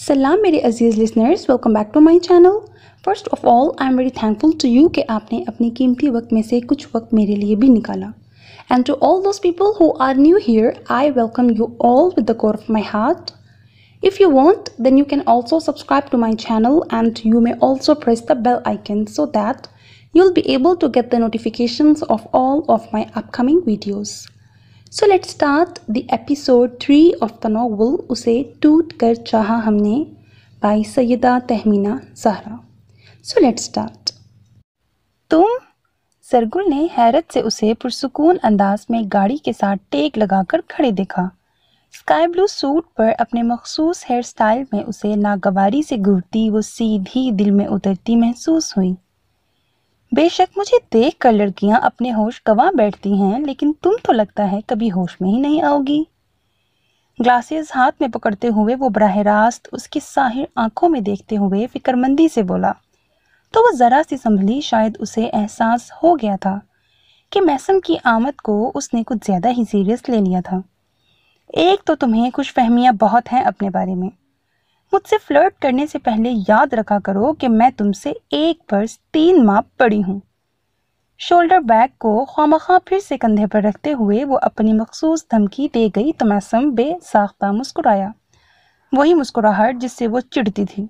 सलाम मेरे अजीज़ listeners welcome back to my channel first of all I am very thankful to you कि आपने अपने कीमती वक्त में से कुछ वक्त मेरे लिए भी निकाला and to all those people who are new here I welcome you all with the core of my heart If you want, then you can also subscribe to my channel and you may also press the bell icon so that you'll be able to get the notifications of all of my upcoming videos. So let start the episode three of the novel उसे टूट कर चाहा हमने by Syeda Tahmina Zahra so let start तुम सरगुल ने हैरत से उसे पुरसकून अंदाज में गाड़ी के साथ टेक लगाकर खड़े देखा स्काई ब्लू सूट पर अपने मखसूस हेयर स्टाइल में उसे नागवारी से घूरती वो सीधी दिल में उतरती महसूस हुई बेशक मुझे देख कर लड़कियां अपने होश गवा बैठती हैं लेकिन तुम तो लगता है कभी होश में ही नहीं आओगी ग्लासेस हाथ में पकड़ते हुए वो बरह रास्त उसकी साहिर आंखों में देखते हुए फिक्रमंदी से बोला तो वो ज़रा सी संभली शायद उसे एहसास हो गया था कि मैसम की आमद को उसने कुछ ज़्यादा ही सीरियस ले लिया था एक तो तुम्हें कुछ फहमियाँ बहुत हैं अपने बारे में मुझसे फ्लर्ट करने से पहले याद रखा करो कि मैं तुमसे एक पर्स तीन माप पड़ी हूँ शोल्डर बैग को खामखा फिर से कंधे पर रखते हुए वो अपनी मखसूस धमकी दे गई तो मैसम बेसाख्ता मुस्कुराया वही मुस्कुराहट जिससे वो चिढ़ती थी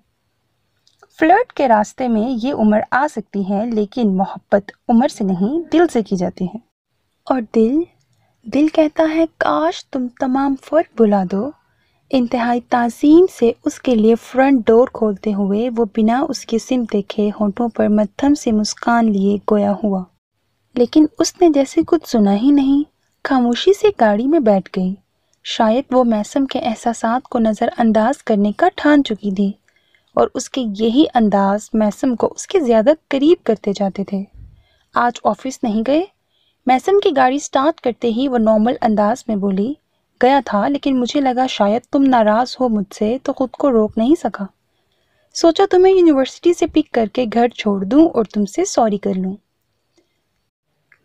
फ्लर्ट के रास्ते में ये उम्र आ सकती है लेकिन मोहब्बत उम्र से नहीं दिल से की जाती है और दिल दिल कहता है काश तुम तमाम फ़र्क बुला दो इंतहाई तज़ीम से उसके लिए फ्रंट डोर खोलते हुए वो बिना उसकी सिम देखे होठों पर मध्यम से मुस्कान लिए गोया हुआ लेकिन उसने जैसे कुछ सुना ही नहीं खामोशी से गाड़ी में बैठ गई शायद वो मैसम के एहसास को नज़रअंदाज करने का ठान चुकी थी और उसके यही अंदाज मैसम को उसके ज़्यादा करीब करते जाते थे आज ऑफिस नहीं गए मैसम की गाड़ी स्टार्ट करते ही वो नॉर्मल अंदाज में बोली गया था लेकिन मुझे लगा शायद तुम नाराज़ हो मुझसे तो ख़ुद को रोक नहीं सका सोचा तुम्हें यूनिवर्सिटी से पिक करके घर छोड़ दूँ और तुमसे सॉरी कर लूँ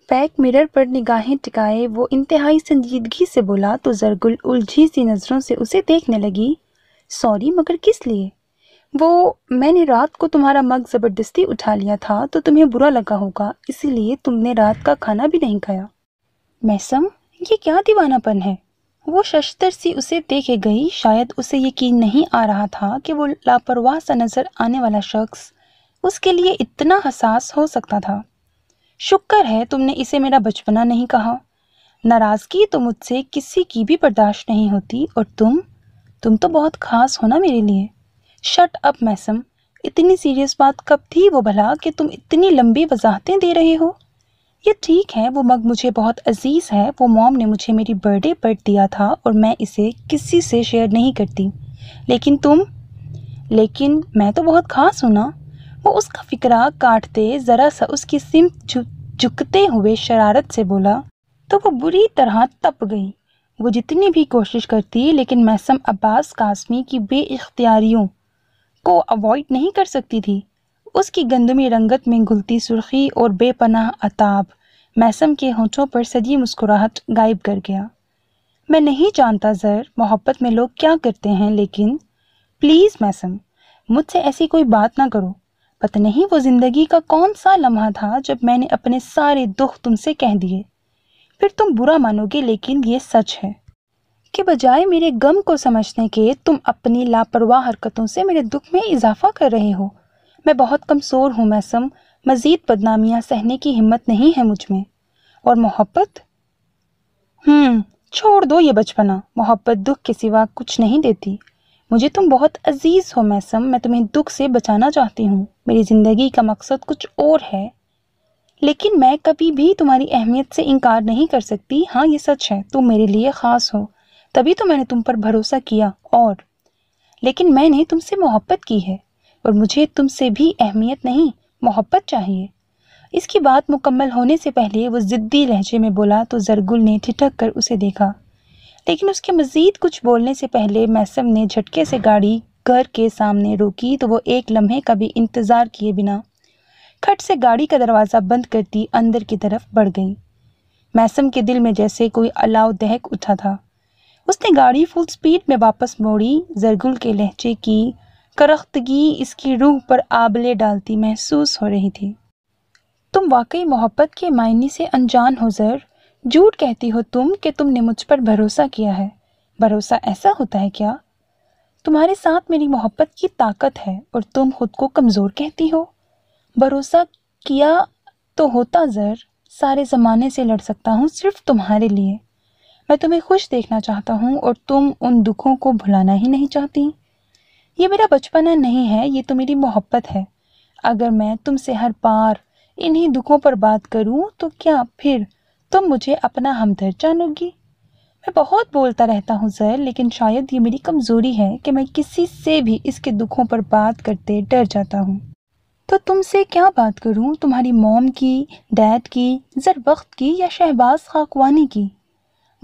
बैक मिरर पर निगाहें टिकाए वो इंतहाई संजीदगी से बोला तो जरगुल उलझी सी नज़रों से उसे देखने लगी सॉरी मगर किस लिए वो मैंने रात को तुम्हारा मग ज़बरदस्ती उठा लिया था तो तुम्हें बुरा लगा होगा इसीलिए तुमने रात का खाना भी नहीं खाया मैसम ये क्या दीवानापन है वो शशतर सी उसे देखे गई शायद उसे यकीन नहीं आ रहा था कि वो लापरवाह सा नज़र आने वाला शख्स उसके लिए इतना हसास हो सकता था शुक्र है तुमने इसे मेरा बचपना नहीं कहा नाराज़गी तो मुझसे किसी की भी बर्दाश्त नहीं होती और तुम तुम तो बहुत खास हो ना मेरे लिए शट अप मैसम इतनी सीरियस बात कब थी वो भला कि तुम इतनी लंबी वजाहतें दे रहे हो ये ठीक है वो मग मुझे बहुत अजीज़ है वो मॉम ने मुझे मेरी बर्थडे पर दिया था और मैं इसे किसी से शेयर नहीं करती लेकिन तुम लेकिन मैं तो बहुत खास हूँ ना वो उसका फिकरा काटते ज़रा सा उसकी सिम झुक झुकते हुए शरारत से बोला तो वो बुरी तरह तप गई वो जितनी भी कोशिश करती लेकिन मैसम अब्बास कासमी की बेइख्तियारियों को अवॉइड नहीं कर सकती थी उसकी गंदमी रंगत में घुलती सुर्खी और बेपनाह अताब मैसम के होठों पर सजी मुस्कुराहट गायब कर गया मैं नहीं जानता ज़र मोहब्बत में लोग क्या करते हैं लेकिन प्लीज़ मैसम मुझसे ऐसी कोई बात ना करो पता नहीं वो ज़िंदगी का कौन सा लम्हा था जब मैंने अपने सारे दुख तुमसे कह दिए फिर तुम बुरा मानोगे लेकिन ये सच है कि बजाय मेरे गम को समझने के तुम अपनी लापरवाह हरकतों से मेरे दुख में इजाफा कर रहे हो मैं बहुत कमज़ोर हूँ मैसम मज़ीद बदनामियाँ सहने की हिम्मत नहीं है मुझ में और मोहब्बत हम्म छोड़ दो ये बचपना मोहब्बत दुख के सिवा कुछ नहीं देती मुझे तुम बहुत अजीज़ हो मैसम मैं तुम्हें दुख से बचाना चाहती हूँ मेरी ज़िंदगी का मकसद कुछ और है लेकिन मैं कभी भी तुम्हारी अहमियत से इनकार नहीं कर सकती हाँ ये सच है तुम मेरे लिए ख़ास हो तभी तो मैंने तुम पर भरोसा किया और लेकिन मैंने तुमसे मोहब्बत की है और मुझे तुमसे भी अहमियत नहीं मोहब्बत चाहिए इसकी बात मुकम्मल होने से पहले वो ज़िद्दी लहजे में बोला तो जरगुल ने ठिठक कर उसे देखा लेकिन उसके मज़ीद कुछ बोलने से पहले मैसम ने झटके से गाड़ी घर के सामने रोकी तो वो एक लम्हे का भी इंतज़ार किए बिना खट से गाड़ी का दरवाज़ा बंद करती अंदर की तरफ बढ़ गई मैसम के दिल में जैसे कोई अलाव दहक उठा था उसने गाड़ी फुल स्पीड में वापस मोड़ी जरगुल के लहजे की करख्तगी इसकी रूह पर आबले डालती महसूस हो रही थी तुम वाकई मोहब्बत के मायने से अनजान हो जर झूठ कहती हो तुम कि तुमने मुझ पर भरोसा किया है भरोसा ऐसा होता है क्या तुम्हारे साथ मेरी मोहब्बत की ताकत है और तुम खुद को कमज़ोर कहती हो भरोसा किया तो होता ज़र सारे ज़माने से लड़ सकता हूँ सिर्फ तुम्हारे लिए मैं तुम्हें खुश देखना चाहता हूँ और तुम उन दुखों को भुलाना ही नहीं चाहती ये मेरा बचपना नहीं है ये तो मेरी मोहब्बत है अगर मैं तुमसे हर बार इन्हीं दुखों पर बात करूं तो क्या फिर तुम मुझे अपना हमदर्द जानोगी मैं बहुत बोलता रहता हूं सर लेकिन शायद ये मेरी कमज़ोरी है कि मैं किसी से भी इसके दुखों पर बात करते डर जाता हूं तो तुमसे क्या बात करूं तुम्हारी मॉम की डैड की जर वक्त की या शहबाज खाकवानी की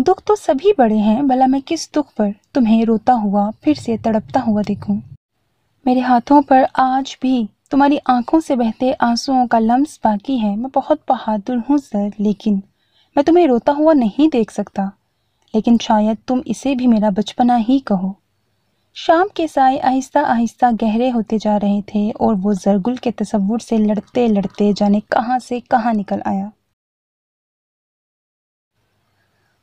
दुख तो सभी बड़े हैं भला मैं किस दुख पर तुम्हें रोता हुआ फिर से तड़पता हुआ देखूं मेरे हाथों पर आज भी तुम्हारी आंखों से बहते आंसुओं का लम्स बाकी है मैं बहुत बहादुर हूँ सर लेकिन मैं तुम्हें रोता हुआ नहीं देख सकता लेकिन शायद तुम इसे भी मेरा बचपना ही कहो शाम के साय आहिस्ता आहिस्ता गहरे होते जा रहे थे और वो जरगुल के तस्वुर से लड़ते लड़ते जाने कहाँ से कहाँ निकल आया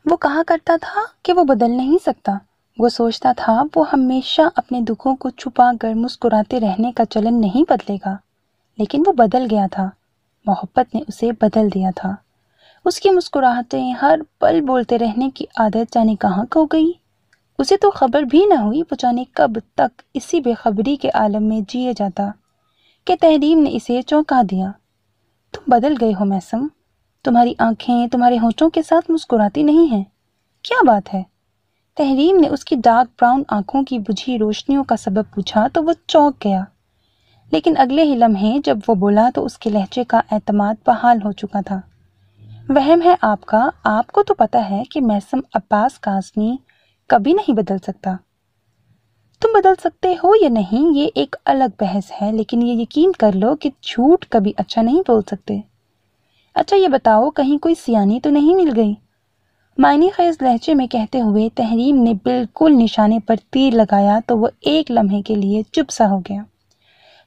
वो कहा करता था कि वो बदल नहीं सकता वो सोचता था वो हमेशा अपने दुखों को छुपा कर मुस्कुराते रहने का चलन नहीं बदलेगा लेकिन वो बदल गया था मोहब्बत ने उसे बदल दिया था उसकी मुस्कुराहटें हर पल बोलते रहने की आदत जाने कहाँ खो गई उसे तो खबर भी ना हुई वो जाने कब तक इसी बेखबरी के आलम में जिए जाता कि तहरीम ने इसे चौंका दिया तुम बदल गए हो मैसम तुम्हारी आंखें तुम्हारे होठों के साथ मुस्कुराती नहीं हैं क्या बात है तहरीम ने उसकी डार्क ब्राउन आंखों की बुझी रोशनियों का सबब पूछा तो वो चौंक गया लेकिन अगले ही लम्हे जब वो बोला तो उसके लहजे का एतमाद बहाल हो चुका था वहम है आपका आपको तो पता है कि मैसम अब्बास काजमी कभी नहीं बदल सकता तुम बदल सकते हो या नहीं ये एक अलग बहस है लेकिन ये यकीन कर लो कि झूठ कभी अच्छा नहीं बोल सकते अच्छा ये बताओ कहीं कोई सियानी तो नहीं मिल गई मायने खैज़ लहजे में कहते हुए तहरीम ने बिल्कुल निशाने पर तीर लगाया तो वह एक लम्हे के लिए चुप सा हो गया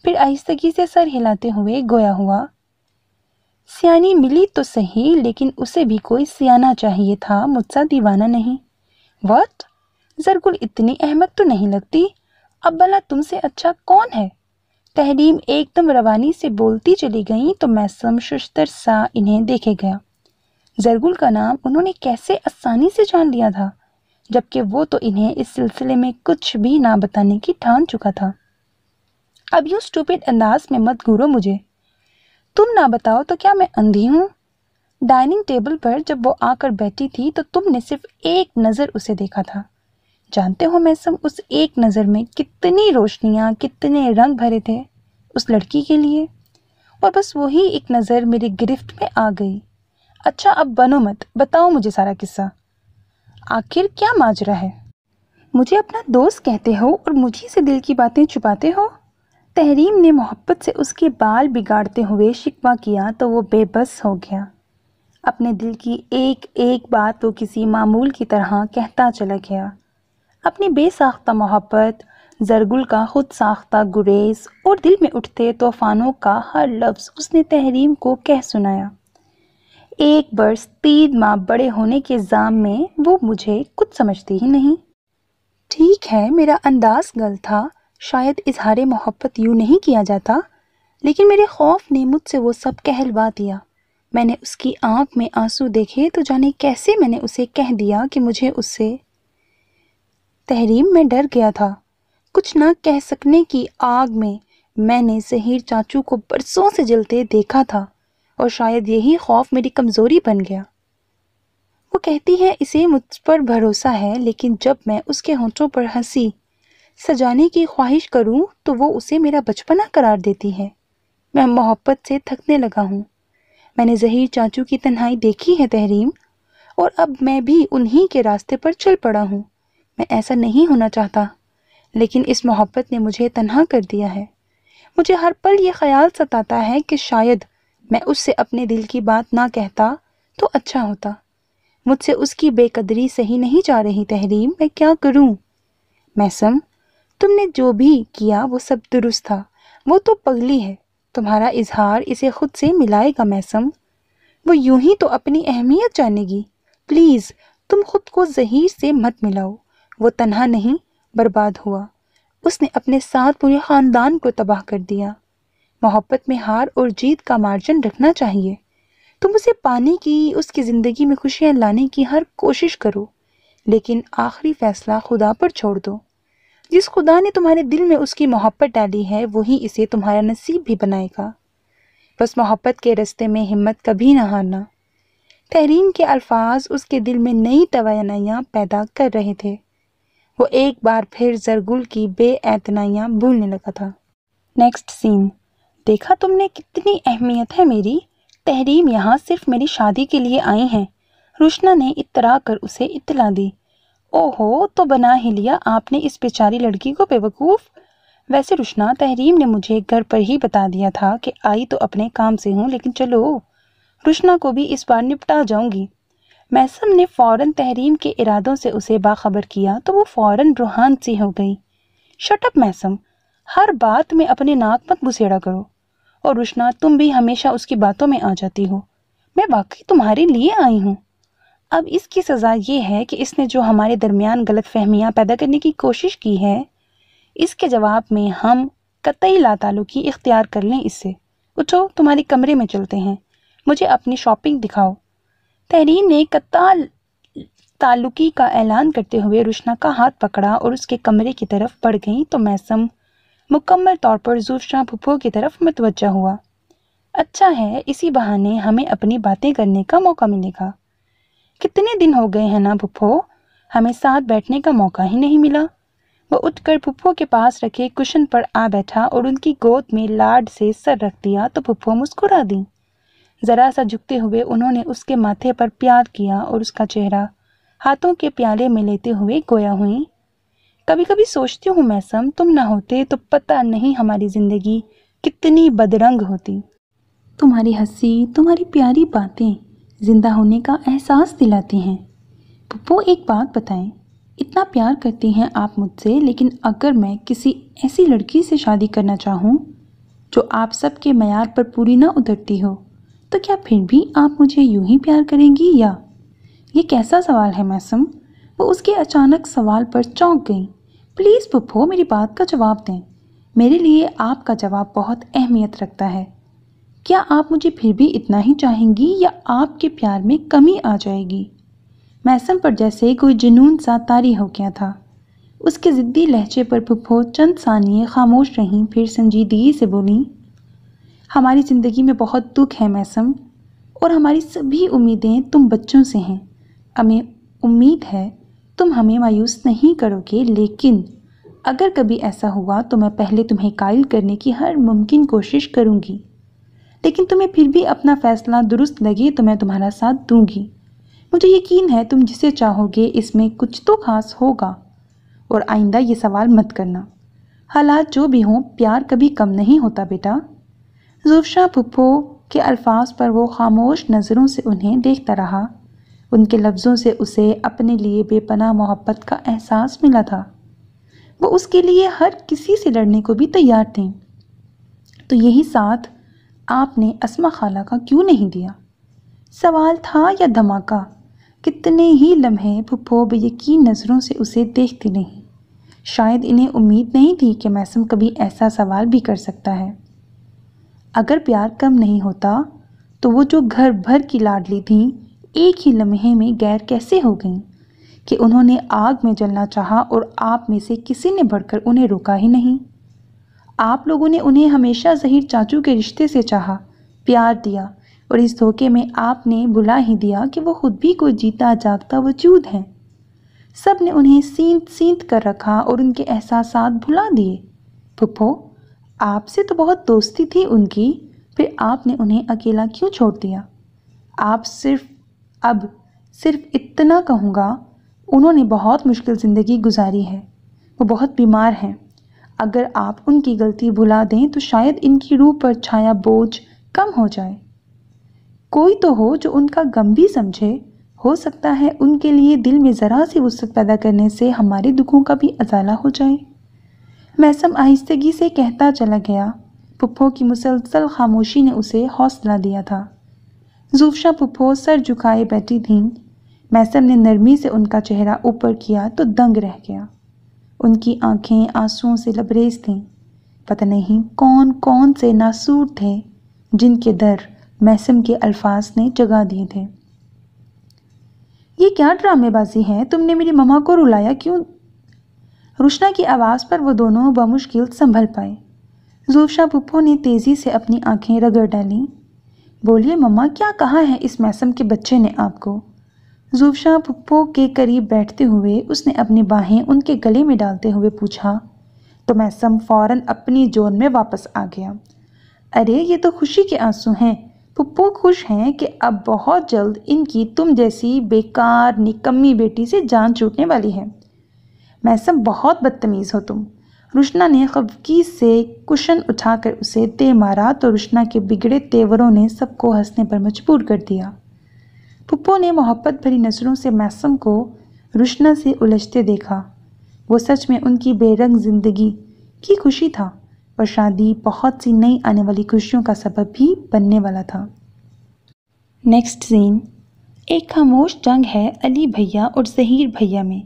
फिर आहिस्तगी से सर हिलाते हुए गोया हुआ सियानी मिली तो सही लेकिन उसे भी कोई सियाना चाहिए था मुझसा दीवाना नहीं वट जरगुल इतनी अहमद तो नहीं लगती अब भला तुमसे अच्छा कौन है तहरीम एकदम रवानी से बोलती चली गईं तो मैं समशुस्तर सा इन्हें देखे गया जरगुल का नाम उन्होंने कैसे आसानी से जान लिया था जबकि वो तो इन्हें इस सिलसिले में कुछ भी ना बताने की ठान चुका था अब यूँ स्टूपिड अंदाज में मत घूरो मुझे तुम ना बताओ तो क्या मैं अंधी हूँ डाइनिंग टेबल पर जब वो आकर बैठी थी तो तुमने सिर्फ एक नज़र उसे देखा था जानते हो मैसम उस एक नज़र में कितनी रोशनियाँ कितने रंग भरे थे उस लड़की के लिए और बस वही एक नज़र मेरी गिरफ्त में आ गई अच्छा अब बनो मत बताओ मुझे सारा किस्सा आखिर क्या माजरा है मुझे अपना दोस्त कहते हो और मुझे से दिल की बातें छुपाते हो तहरीम ने मोहब्बत से उसके बाल बिगाड़ते हुए शिकवा किया तो वो बेबस हो गया अपने दिल की एक एक बात वो किसी मामूल की तरह कहता चला गया अपनी बेसाख्ता मोहब्बत जरगुल का ख़ुद साख्ता गुरेज और दिल में उठते तूफ़ानों का हर लफ्ज़ उसने तहरीम को कह सुनाया एक बरस तीन माह बड़े होने के जाम में वो मुझे कुछ समझती ही नहीं ठीक है मेरा अंदाज गल था शायद इजहार मोहब्बत यूँ नहीं किया जाता लेकिन मेरे खौफ ने मुझसे वो सब कहलवा दिया मैंने उसकी आंख में आंसू देखे तो जाने कैसे मैंने उसे कह दिया कि मुझे उससे तहरीम में डर गया था कुछ न कह सकने की आग में मैंने जहीर चाचू को बरसों से जलते देखा था और शायद यही खौफ मेरी कमज़ोरी बन गया वो कहती है इसे मुझ पर भरोसा है लेकिन जब मैं उसके होंठों पर हंसी सजाने की ख्वाहिश करूं तो वो उसे मेरा बचपना करार देती है मैं मोहब्बत से थकने लगा हूं मैंने जहीर चाचू की तन्हाई देखी है तहरीम और अब मैं भी उन्हीं के रास्ते पर चल पड़ा हूँ मैं ऐसा नहीं होना चाहता लेकिन इस मोहब्बत ने मुझे तन्हा कर दिया है मुझे हर पल ये ख्याल सताता है कि शायद मैं उससे अपने दिल की बात ना कहता तो अच्छा होता मुझसे उसकी बेकदरी सही नहीं जा रही तहरीम मैं क्या करूं मैसम तुमने जो भी किया वो सब दुरुस्त था वो तो पगली है तुम्हारा इजहार इसे खुद से मिलाएगा मैसम वो यूं ही तो अपनी अहमियत जानेगी प्लीज़ तुम खुद को जहीर से मत मिलाओ वो तनहा नहीं बर्बाद हुआ उसने अपने साथ पूरे ख़ानदान को तबाह कर दिया मोहब्बत में हार और जीत का मार्जिन रखना चाहिए तुम उसे पाने की उसकी ज़िंदगी में खुशियाँ लाने की हर कोशिश करो लेकिन आखिरी फ़ैसला खुदा पर छोड़ दो जिस खुदा ने तुम्हारे दिल में उसकी मोहब्बत डाली है वही इसे तुम्हारा नसीब भी बनाएगा बस मोहब्बत के रस्ते में हिम्मत कभी ना हारना तहरीन के अल्फाज उसके दिल में नई तोानाइयाँ पैदा कर रहे थे वो एक बार फिर जरगुल की बेऐतनाइयाँ भूलने लगा था नेक्स्ट सीन देखा तुमने कितनी अहमियत है मेरी तहरीम यहाँ सिर्फ मेरी शादी के लिए आई हैं रुशना ने इतरा कर उसे इतला दी ओहो तो बना ही लिया आपने इस बेचारी लड़की को बेवकूफ़ वैसे रुशना तहरीम ने मुझे घर पर ही बता दिया था कि आई तो अपने काम से हूँ लेकिन चलो रुशना को भी इस बार निपटा जाऊंगी मैसम ने फ़ौरन तहरीम के इरादों से उसे बाखबर किया तो वो फ़ौरन रूहान सी हो गई शटअप मैसम हर बात में अपने नाक मत घुसेड़ा करो और रुशना तुम भी हमेशा उसकी बातों में आ जाती हो मैं वाकई तुम्हारे लिए आई हूँ अब इसकी सज़ा ये है कि इसने जो हमारे दरमियान गलत फहमियाँ पैदा करने की कोशिश की है इसके जवाब में हम कतई लातालुकी इख्तियार कर लें इससे उठो तुम्हारे कमरे में चलते हैं मुझे अपनी शॉपिंग दिखाओ तहरीन ने कत्ताल तालुकी का ऐलान करते हुए रुशना का हाथ पकड़ा और उसके कमरे की तरफ बढ़ गई तो मैसम मुकम्मल तौर पर जूफशा भुप्पो की तरफ मतवजा हुआ अच्छा है इसी बहाने हमें अपनी बातें करने का मौका मिलेगा कितने दिन हो गए हैं ना भुप्पो हमें साथ बैठने का मौका ही नहीं मिला वह उठकर भुप्पो के पास रखे कुशन पर आ बैठा और उनकी गोद में लाड से सर रख दिया तो भुप्पो मुस्कुरा दी ज़रा सा झुकते हुए उन्होंने उसके माथे पर प्यार किया और उसका चेहरा हाथों के प्याले में लेते हुए गोया हुई कभी कभी सोचती हूँ मैसम तुम ना होते तो पता नहीं हमारी ज़िंदगी कितनी बदरंग होती तुम्हारी हंसी तुम्हारी प्यारी बातें ज़िंदा होने का एहसास दिलाती हैं पप्पो एक बात बताएं इतना प्यार करती हैं आप मुझसे लेकिन अगर मैं किसी ऐसी लड़की से शादी करना चाहूँ जो आप सबके मैार पर पूरी ना उतरती हो तो क्या फिर भी आप मुझे यूं ही प्यार करेंगी या ये कैसा सवाल है मैसम वो उसके अचानक सवाल पर चौंक गई प्लीज़ पुप्पो मेरी बात का जवाब दें मेरे लिए आपका जवाब बहुत अहमियत रखता है क्या आप मुझे फिर भी इतना ही चाहेंगी या आपके प्यार में कमी आ जाएगी मैसम पर जैसे कोई जुनून सा तारी हो गया था उसके ज़िद्दी लहजे पर पुप्पो चंद सानिए खामोश रहीं फिर संजीदगी से बोली हमारी ज़िंदगी में बहुत दुख है मैसम और हमारी सभी उम्मीदें तुम बच्चों से हैं हमें उम्मीद है तुम हमें मायूस नहीं करोगे लेकिन अगर कभी ऐसा हुआ तो मैं पहले तुम्हें कायल करने की हर मुमकिन कोशिश करूंगी लेकिन तुम्हें फिर भी अपना फ़ैसला दुरुस्त लगे तो मैं तुम्हारा साथ दूंगी मुझे यकीन है तुम जिसे चाहोगे इसमें कुछ तो खास होगा और आइंदा ये सवाल मत करना हालात जो भी हों प्यार कभी कम नहीं होता बेटा जुफशा पुप्पो के अल्फाज पर वो खामोश नज़रों से उन्हें देखता रहा उनके लफ्ज़ों से उसे अपने लिए बेपना मोहब्बत का एहसास मिला था वो उसके लिए हर किसी से लड़ने को भी तैयार थी तो यही साथ आपने असमा खाला का क्यों नहीं दिया सवाल था या धमाका कितने ही लम्हे भुप्पो बेयकीन नज़रों से उसे देखती नहीं शायद इन्हें उम्मीद नहीं थी कि मैसम कभी ऐसा सवाल भी कर सकता है अगर प्यार कम नहीं होता तो वो जो घर भर की लाडली थी एक ही लम्हे में गैर कैसे हो गई कि उन्होंने आग में जलना चाहा और आप में से किसी ने बढ़कर उन्हें रोका ही नहीं आप लोगों ने उन्हें हमेशा जहीर चाचू के रिश्ते से चाहा प्यार दिया और इस धोखे में आपने बुला ही दिया कि वो खुद भी कोई जीता जागता वजूद हैं सब ने उन्हें सींत सींत कर रखा और उनके एहसास भुला दिए पुप्पो आपसे तो बहुत दोस्ती थी उनकी फिर आपने उन्हें अकेला क्यों छोड़ दिया आप सिर्फ अब सिर्फ इतना कहूँगा उन्होंने बहुत मुश्किल ज़िंदगी गुजारी है वो बहुत बीमार हैं अगर आप उनकी गलती भुला दें तो शायद इनकी रूह पर छाया बोझ कम हो जाए कोई तो हो जो उनका गम भी समझे हो सकता है उनके लिए दिल में ज़रा सी वसत पैदा करने से हमारे दुखों का भी अजाला हो जाए मैसम आहिस्तगी से कहता चला गया पुप्पो की मुसलसल खामोशी ने उसे हौसला दिया था जूफशा पुप्पो सर झुकाए बैठी थीं मैसम ने नरमी से उनका चेहरा ऊपर किया तो दंग रह गया उनकी आंखें आंसुओं से लबरेज थीं पता नहीं कौन कौन से नासूर थे जिनके दर मैसम के अल्फाज ने जगा दिए थे ये क्या ड्रामेबाजी है तुमने मेरी ममा को रुलाया क्यों रुशना की आवाज़ पर वो दोनों बमुश्किल संभल पाए जुल्फा पुप्पो ने तेज़ी से अपनी आंखें रगड़ डाली बोलिए मम्मा क्या कहा है इस मैसम के बच्चे ने आपको जुल्फा पुप्पो के करीब बैठते हुए उसने अपनी बाहें उनके गले में डालते हुए पूछा तो मैसम फ़ौरन अपनी जोन में वापस आ गया अरे ये तो खुशी के आंसू हैं पुप्पो खुश हैं कि अब बहुत जल्द इनकी तुम जैसी बेकार निकम्मी बेटी से जान छूटने वाली है मैसम बहुत बदतमीज़ हो तुम रुशना ने खबकी से कुशन उठाकर उसे दे मारा तो रुशना के बिगड़े तेवरों ने सबको हंसने पर मजबूर कर दिया पुप्पो ने मोहब्बत भरी नज़रों से मैसम को रुशना से उलझते देखा वो सच में उनकी बेरंग जिंदगी की खुशी था पर शादी बहुत सी नई आने वाली खुशियों का सबब भी बनने वाला था नेक्स्ट सीन एक खामोश जंग है अली भैया और जहीर भैया में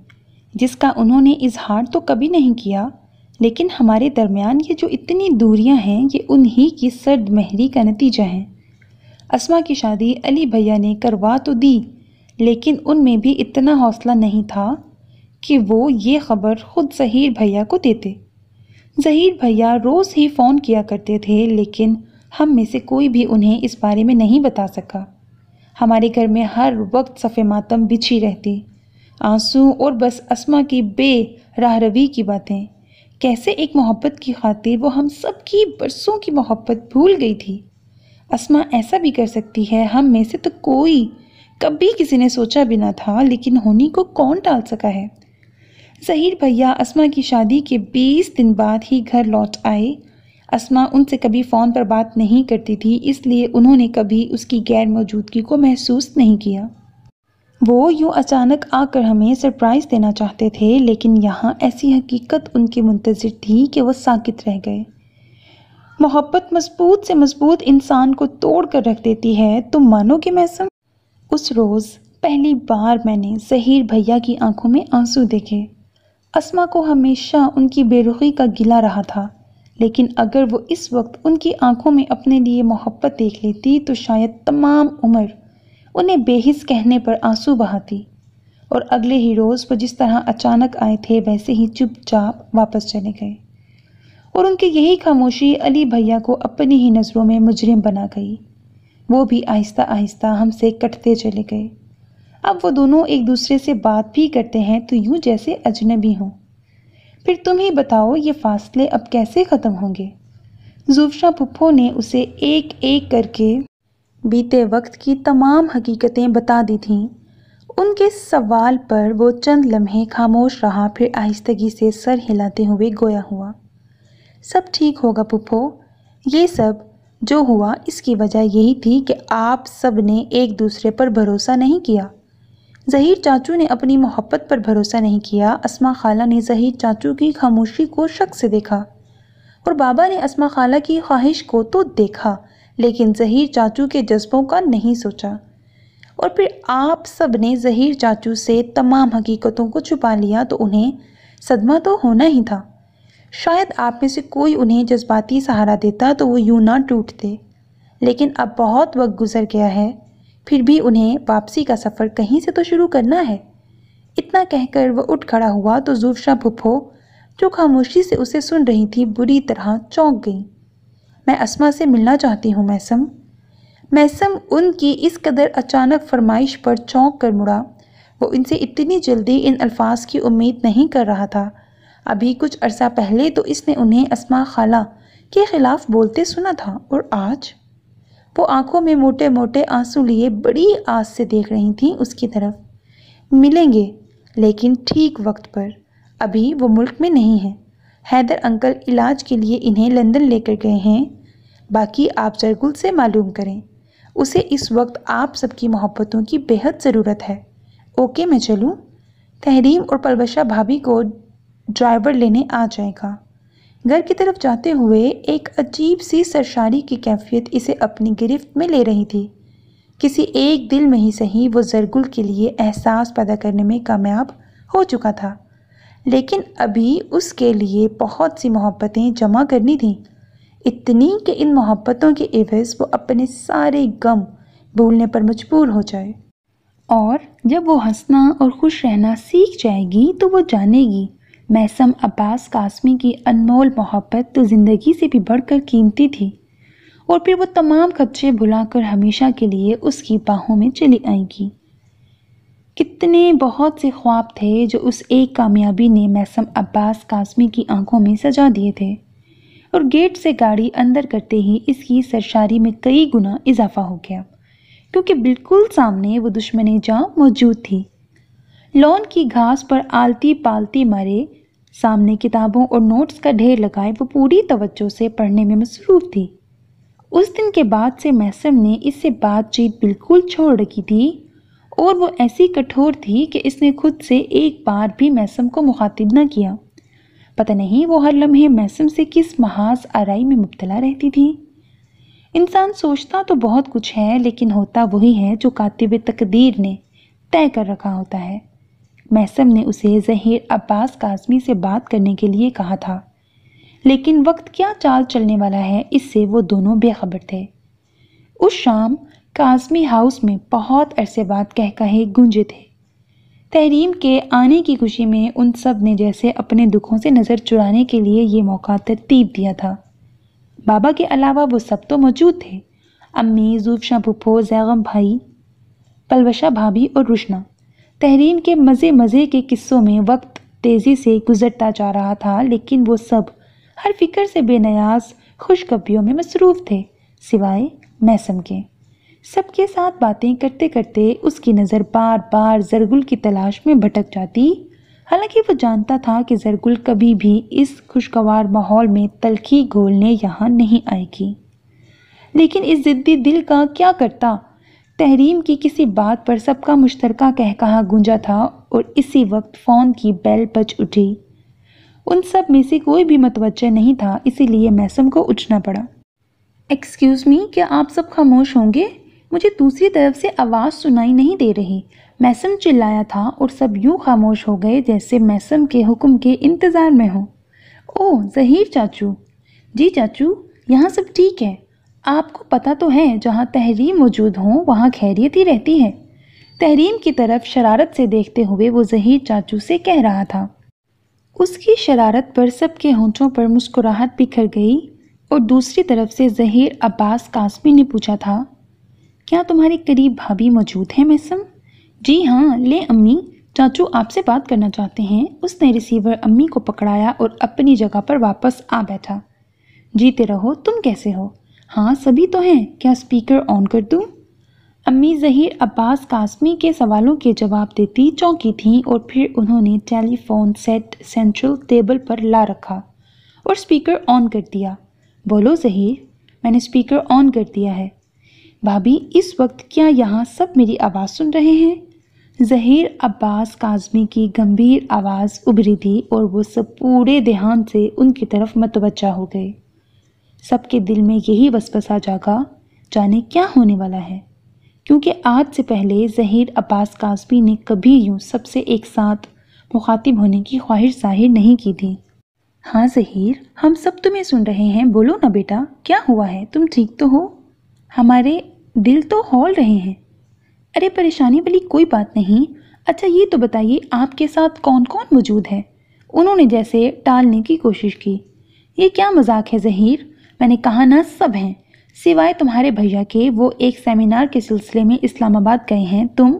जिसका उन्होंने इजहार तो कभी नहीं किया लेकिन हमारे दरमियान ये जो इतनी दूरियां हैं ये उन्हीं की सर्द महरी का नतीजा है असमा की शादी अली भैया ने करवा तो दी लेकिन उनमें भी इतना हौसला नहीं था कि वो ये खबर खुद जहीर भैया को देते जहीर भैया रोज़ ही फ़ोन किया करते थे लेकिन हम में से कोई भी उन्हें इस बारे में नहीं बता सका हमारे घर में हर वक्त सफ़े मातम बिछी रहती आंसू और बस असमा की बे रवी की बातें कैसे एक मोहब्बत की खातिर वो हम सब की बरसों की मोहब्बत भूल गई थी असमा ऐसा भी कर सकती है हम में से तो कोई कभी किसी ने सोचा भी ना था लेकिन होनी को कौन टाल सका है जहीर भैया असमा की शादी के 20 दिन बाद ही घर लौट आए असमा उनसे कभी फ़ोन पर बात नहीं करती थी इसलिए उन्होंने कभी उसकी गैर मौजूदगी को महसूस नहीं किया वो यूँ अचानक आकर हमें सरप्राइज़ देना चाहते थे लेकिन यहाँ ऐसी हकीकत उनकी मुंतज़र थी कि वह साकित रह गए मोहब्बत मजबूत से मजबूत इंसान को तोड़ कर रख देती है तुम मानोगे मैसम उस रोज़ पहली बार मैंने जहीर भैया की आंखों में आंसू देखे असमा को हमेशा उनकी बेरुखी का गिला रहा था लेकिन अगर वो इस वक्त उनकी आंखों में अपने लिए मोहब्बत देख लेती तो शायद तमाम उम्र उन्हें बेहिस कहने पर आंसू बहाती और अगले ही रोज़ वो जिस तरह अचानक आए थे वैसे ही चुपचाप वापस चले गए और उनकी यही खामोशी अली भैया को अपनी ही नज़रों में मुजरिम बना गई वो भी आहिस्ता आहिस्ता हमसे कटते चले गए अब वो दोनों एक दूसरे से बात भी करते हैं तो यूं जैसे अजनबी हों फिर तुम ही बताओ ये फासले अब कैसे ख़त्म होंगे जुल्फा पुप्पो ने उसे एक एक करके बीते वक्त की तमाम हकीकतें बता दी थीं उनके सवाल पर वो चंद लम्हे खामोश रहा फिर आहिस्तगी से सर हिलाते हुए गोया हुआ सब ठीक होगा पुप्पो ये सब जो हुआ इसकी वजह यही थी कि आप सब ने एक दूसरे पर भरोसा नहीं किया जहीर चाचू ने अपनी मोहब्बत पर भरोसा नहीं किया असमा खाला ने जहीर चाचू की खामोशी को शक से देखा और बाबा ने असमा खाला की ख्वाहिश को तो देखा लेकिन जहीर चाचू के जज्बों का नहीं सोचा और फिर आप सब ने जहीर चाचू से तमाम हकीकतों को छुपा लिया तो उन्हें सदमा तो होना ही था शायद आप में से कोई उन्हें जज्बाती सहारा देता तो वो यूँ ना टूटते लेकिन अब बहुत वक्त गुजर गया है फिर भी उन्हें वापसी का सफ़र कहीं से तो शुरू करना है इतना कहकर वह उठ खड़ा हुआ तो जूफशा भुप्पो जो खामोशी से उसे सुन रही थी बुरी तरह चौंक गई मैं असमा से मिलना चाहती हूँ मैसम मैसम उनकी इस कदर अचानक फरमाइश पर चौंक कर मुड़ा वो इनसे इतनी जल्दी इन अल्फाज की उम्मीद नहीं कर रहा था अभी कुछ अरसा पहले तो इसने उन्हें असमा खाला के ख़िलाफ़ बोलते सुना था और आज वो आंखों में मोटे मोटे आंसू लिए बड़ी आस से देख रही थी उसकी तरफ मिलेंगे लेकिन ठीक वक्त पर अभी वो मुल्क में नहीं है हैदर अंकल इलाज के लिए इन्हें लंदन लेकर गए हैं बाकी आप जरगुल से मालूम करें उसे इस वक्त आप सबकी मोहब्बतों की बेहद ज़रूरत है ओके मैं चलूँ तहरीम और पलबशा भाभी को ड्राइवर लेने आ जाएगा घर की तरफ जाते हुए एक अजीब सी सरशारी की कैफियत इसे अपनी गिरफ्त में ले रही थी किसी एक दिल में ही सही वो जरगुल के लिए एहसास पैदा करने में कामयाब हो चुका था लेकिन अभी उसके लिए बहुत सी मोहब्बतें जमा करनी थीं इतनी कि इन मोहब्बतों के एवज़ वो अपने सारे गम भूलने पर मजबूर हो जाए और जब वो हंसना और खुश रहना सीख जाएगी तो वो जानेगी मैसम अब्बास कासमी की अनमोल मोहब्बत तो ज़िंदगी से भी बढ़कर कीमती थी और फिर वो तमाम खदशे भुलाकर हमेशा के लिए उसकी बाहों में चली आएगी कितने बहुत से ख्वाब थे जो उस एक कामयाबी ने मैसम अब्बास कासमी की आंखों में सजा दिए थे और गेट से गाड़ी अंदर करते ही इसकी सरशारी में कई गुना इजाफा हो गया क्योंकि बिल्कुल सामने वो दुश्मनी जहाँ मौजूद थी लॉन की घास पर आलती पालती मारे सामने किताबों और नोट्स का ढेर लगाए वो पूरी तवज्जो से पढ़ने में मसरूफ़ थी उस दिन के बाद से मैसम ने इससे बातचीत बिल्कुल छोड़ रखी थी और वो ऐसी कठोर थी कि इसने खुद से एक बार भी मैसम को मुखातिब न किया पता नहीं वो हर लम्हे मैसम से किस महाज आरई में मुबतला रहती थी इंसान सोचता तो बहुत कुछ है लेकिन होता वही है जो कातिब तकदीर ने तय कर रखा होता है मैसम ने उसे जहीर अब्बास काजमी से बात करने के लिए कहा था लेकिन वक्त क्या चाल चलने वाला है इससे वो दोनों बेखबर थे उस शाम काजमी हाउस में बहुत अरसे बाद कह कहे गूंजे थे तहरीम के आने की खुशी में उन सब ने जैसे अपने दुखों से नज़र चुराने के लिए ये मौका तरतीब दिया था बाबा के अलावा वो सब तो मौजूद थे अम्मी जूफशा पुप्पो जैगम भाई पलवशा भाभी और रुशना तहरीम के मज़े मज़े के किस्सों में वक्त तेज़ी से गुजरता जा रहा था लेकिन वो सब हर फिक्र से बेनयाज खुशकबियों में मसरूफ़ थे सिवाय मैसम के सबके साथ बातें करते करते उसकी नज़र बार बार जरगुल की तलाश में भटक जाती हालांकि वो जानता था कि जरगुल कभी भी इस खुशगवार माहौल में तलखी घोलने यहाँ नहीं आएगी लेकिन इस ज़िद्दी दिल का क्या करता तहरीम की किसी बात पर सबका मुश्तरका कह कहा गूंजा था और इसी वक्त फ़ोन की बेल बच उठी उन सब में से कोई भी मतवजह नहीं था इसीलिए मैसम को उठना पड़ा एक्सक्यूज़ मी क्या आप सब खामोश होंगे मुझे दूसरी तरफ से आवाज़ सुनाई नहीं दे रही मैसम चिल्लाया था और सब यूं खामोश हो गए जैसे मैसम के हुक्म के इंतज़ार में हो ओह जहीर चाचू जी चाचू यहाँ सब ठीक है आपको पता तो है जहाँ तहरीम मौजूद हो वहाँ खैरियत ही रहती है तहरीम की तरफ शरारत से देखते हुए वो जहीर चाचू से कह रहा था उसकी शरारत पर सबके होंठों पर मुस्कुराहट बिखर गई और दूसरी तरफ से जहीर अब्बास कासमी ने पूछा था क्या तुम्हारे करीब भाभी मौजूद हैं मैसम जी हाँ ले अम्मी चाचू आपसे बात करना चाहते हैं उसने रिसीवर अम्मी को पकड़ाया और अपनी जगह पर वापस आ बैठा जीते रहो तुम कैसे हो हाँ सभी तो हैं क्या स्पीकर ऑन कर दूँ अम्मी जहीर अब्बास कासमी के सवालों के जवाब देती चौंकी थी और फिर उन्होंने टेलीफोन सेट सेंट्रल टेबल पर ला रखा और स्पीकर ऑन कर दिया बोलो जहीर मैंने स्पीकर ऑन कर दिया है भाभी इस वक्त क्या यहाँ सब मेरी आवाज़ सुन रहे हैं जहीर अब्बास काजमी की गंभीर आवाज़ उभरी थी और वो सब पूरे ध्यान से उनकी तरफ मतवजा हो गए सबके दिल में यही वसवसा जागा जाने क्या होने वाला है क्योंकि आज से पहले जहीर अब्बास काजमी ने कभी यूँ सबसे एक साथ मुखातिब होने की ख्वाहिश जाहिर नहीं की थी हाँ जहीर हम सब तुम्हें सुन रहे हैं बोलो ना बेटा क्या हुआ है तुम ठीक तो हो हमारे दिल तो हौल रहे हैं अरे परेशानी वाली कोई बात नहीं अच्छा ये तो बताइए आपके साथ कौन कौन मौजूद है उन्होंने जैसे टालने की कोशिश की ये क्या मजाक है जहीर मैंने कहा ना सब हैं सिवाय तुम्हारे भैया के वो एक सेमिनार के सिलसिले में इस्लामाबाद गए हैं तुम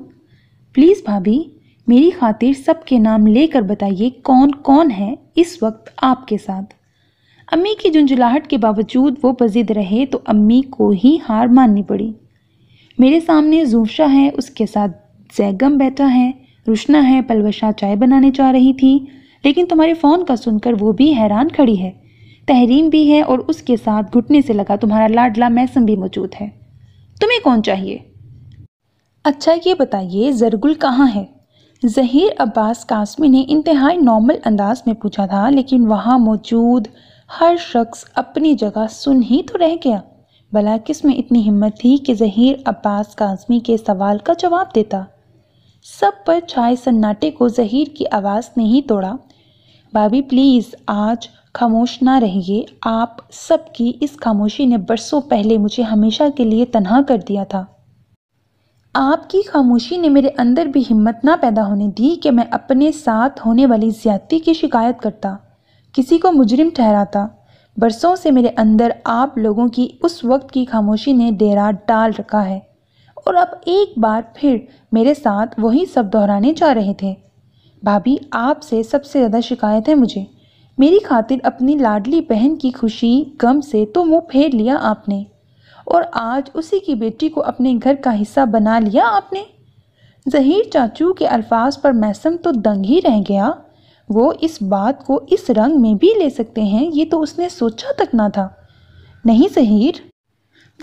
प्लीज़ भाभी मेरी खातिर सबके नाम लेकर बताइए कौन कौन है इस वक्त आपके साथ अम्मी की झुंझुलाहट के बावजूद वो पजिद रहे तो अम्मी को ही हार माननी पड़ी मेरे सामने जूफशा है उसके साथ जैगम बैठा है रुशना है पलवशा चाय बनाने जा रही थी लेकिन तुम्हारे फ़ोन का सुनकर वो भी हैरान खड़ी है तहरीन भी है और उसके साथ घुटने से लगा तुम्हारा लाडला मैसम भी मौजूद है तुम्हें कौन चाहिए अच्छा ये बताइए जरगुल कहाँ है जहीर अब्बास कासमी ने इंतहाई नॉर्मल अंदाज में पूछा था लेकिन वहाँ मौजूद हर शख्स अपनी जगह सुन ही तो रह गया भला किस में इतनी हिम्मत थी कि जहीर अब्बास काजमी के सवाल का जवाब देता सब पर छाए सन्नाटे को जहीर की आवाज़ ने ही तोड़ा भाभी प्लीज़ आज खामोश ना रहिए आप सबकी इस खामोशी ने बरसों पहले मुझे हमेशा के लिए तनहा कर दिया था आपकी खामोशी ने मेरे अंदर भी हिम्मत ना पैदा होने दी कि मैं अपने साथ होने वाली ज्यादती की शिकायत करता किसी को मुजरिम ठहराता बरसों से मेरे अंदर आप लोगों की उस वक्त की खामोशी ने डेरा डाल रखा है और अब एक बार फिर मेरे साथ वही सब दोहराने जा रहे थे भाभी आपसे सबसे ज़्यादा शिकायत है मुझे मेरी खातिर अपनी लाडली बहन की खुशी गम से तो मुंह फेर लिया आपने और आज उसी की बेटी को अपने घर का हिस्सा बना लिया आपने जहीर चाचू के अल्फाज पर मैसम तो दंग ही रह गया वो इस बात को इस रंग में भी ले सकते हैं ये तो उसने सोचा तक ना था नहीं सहीर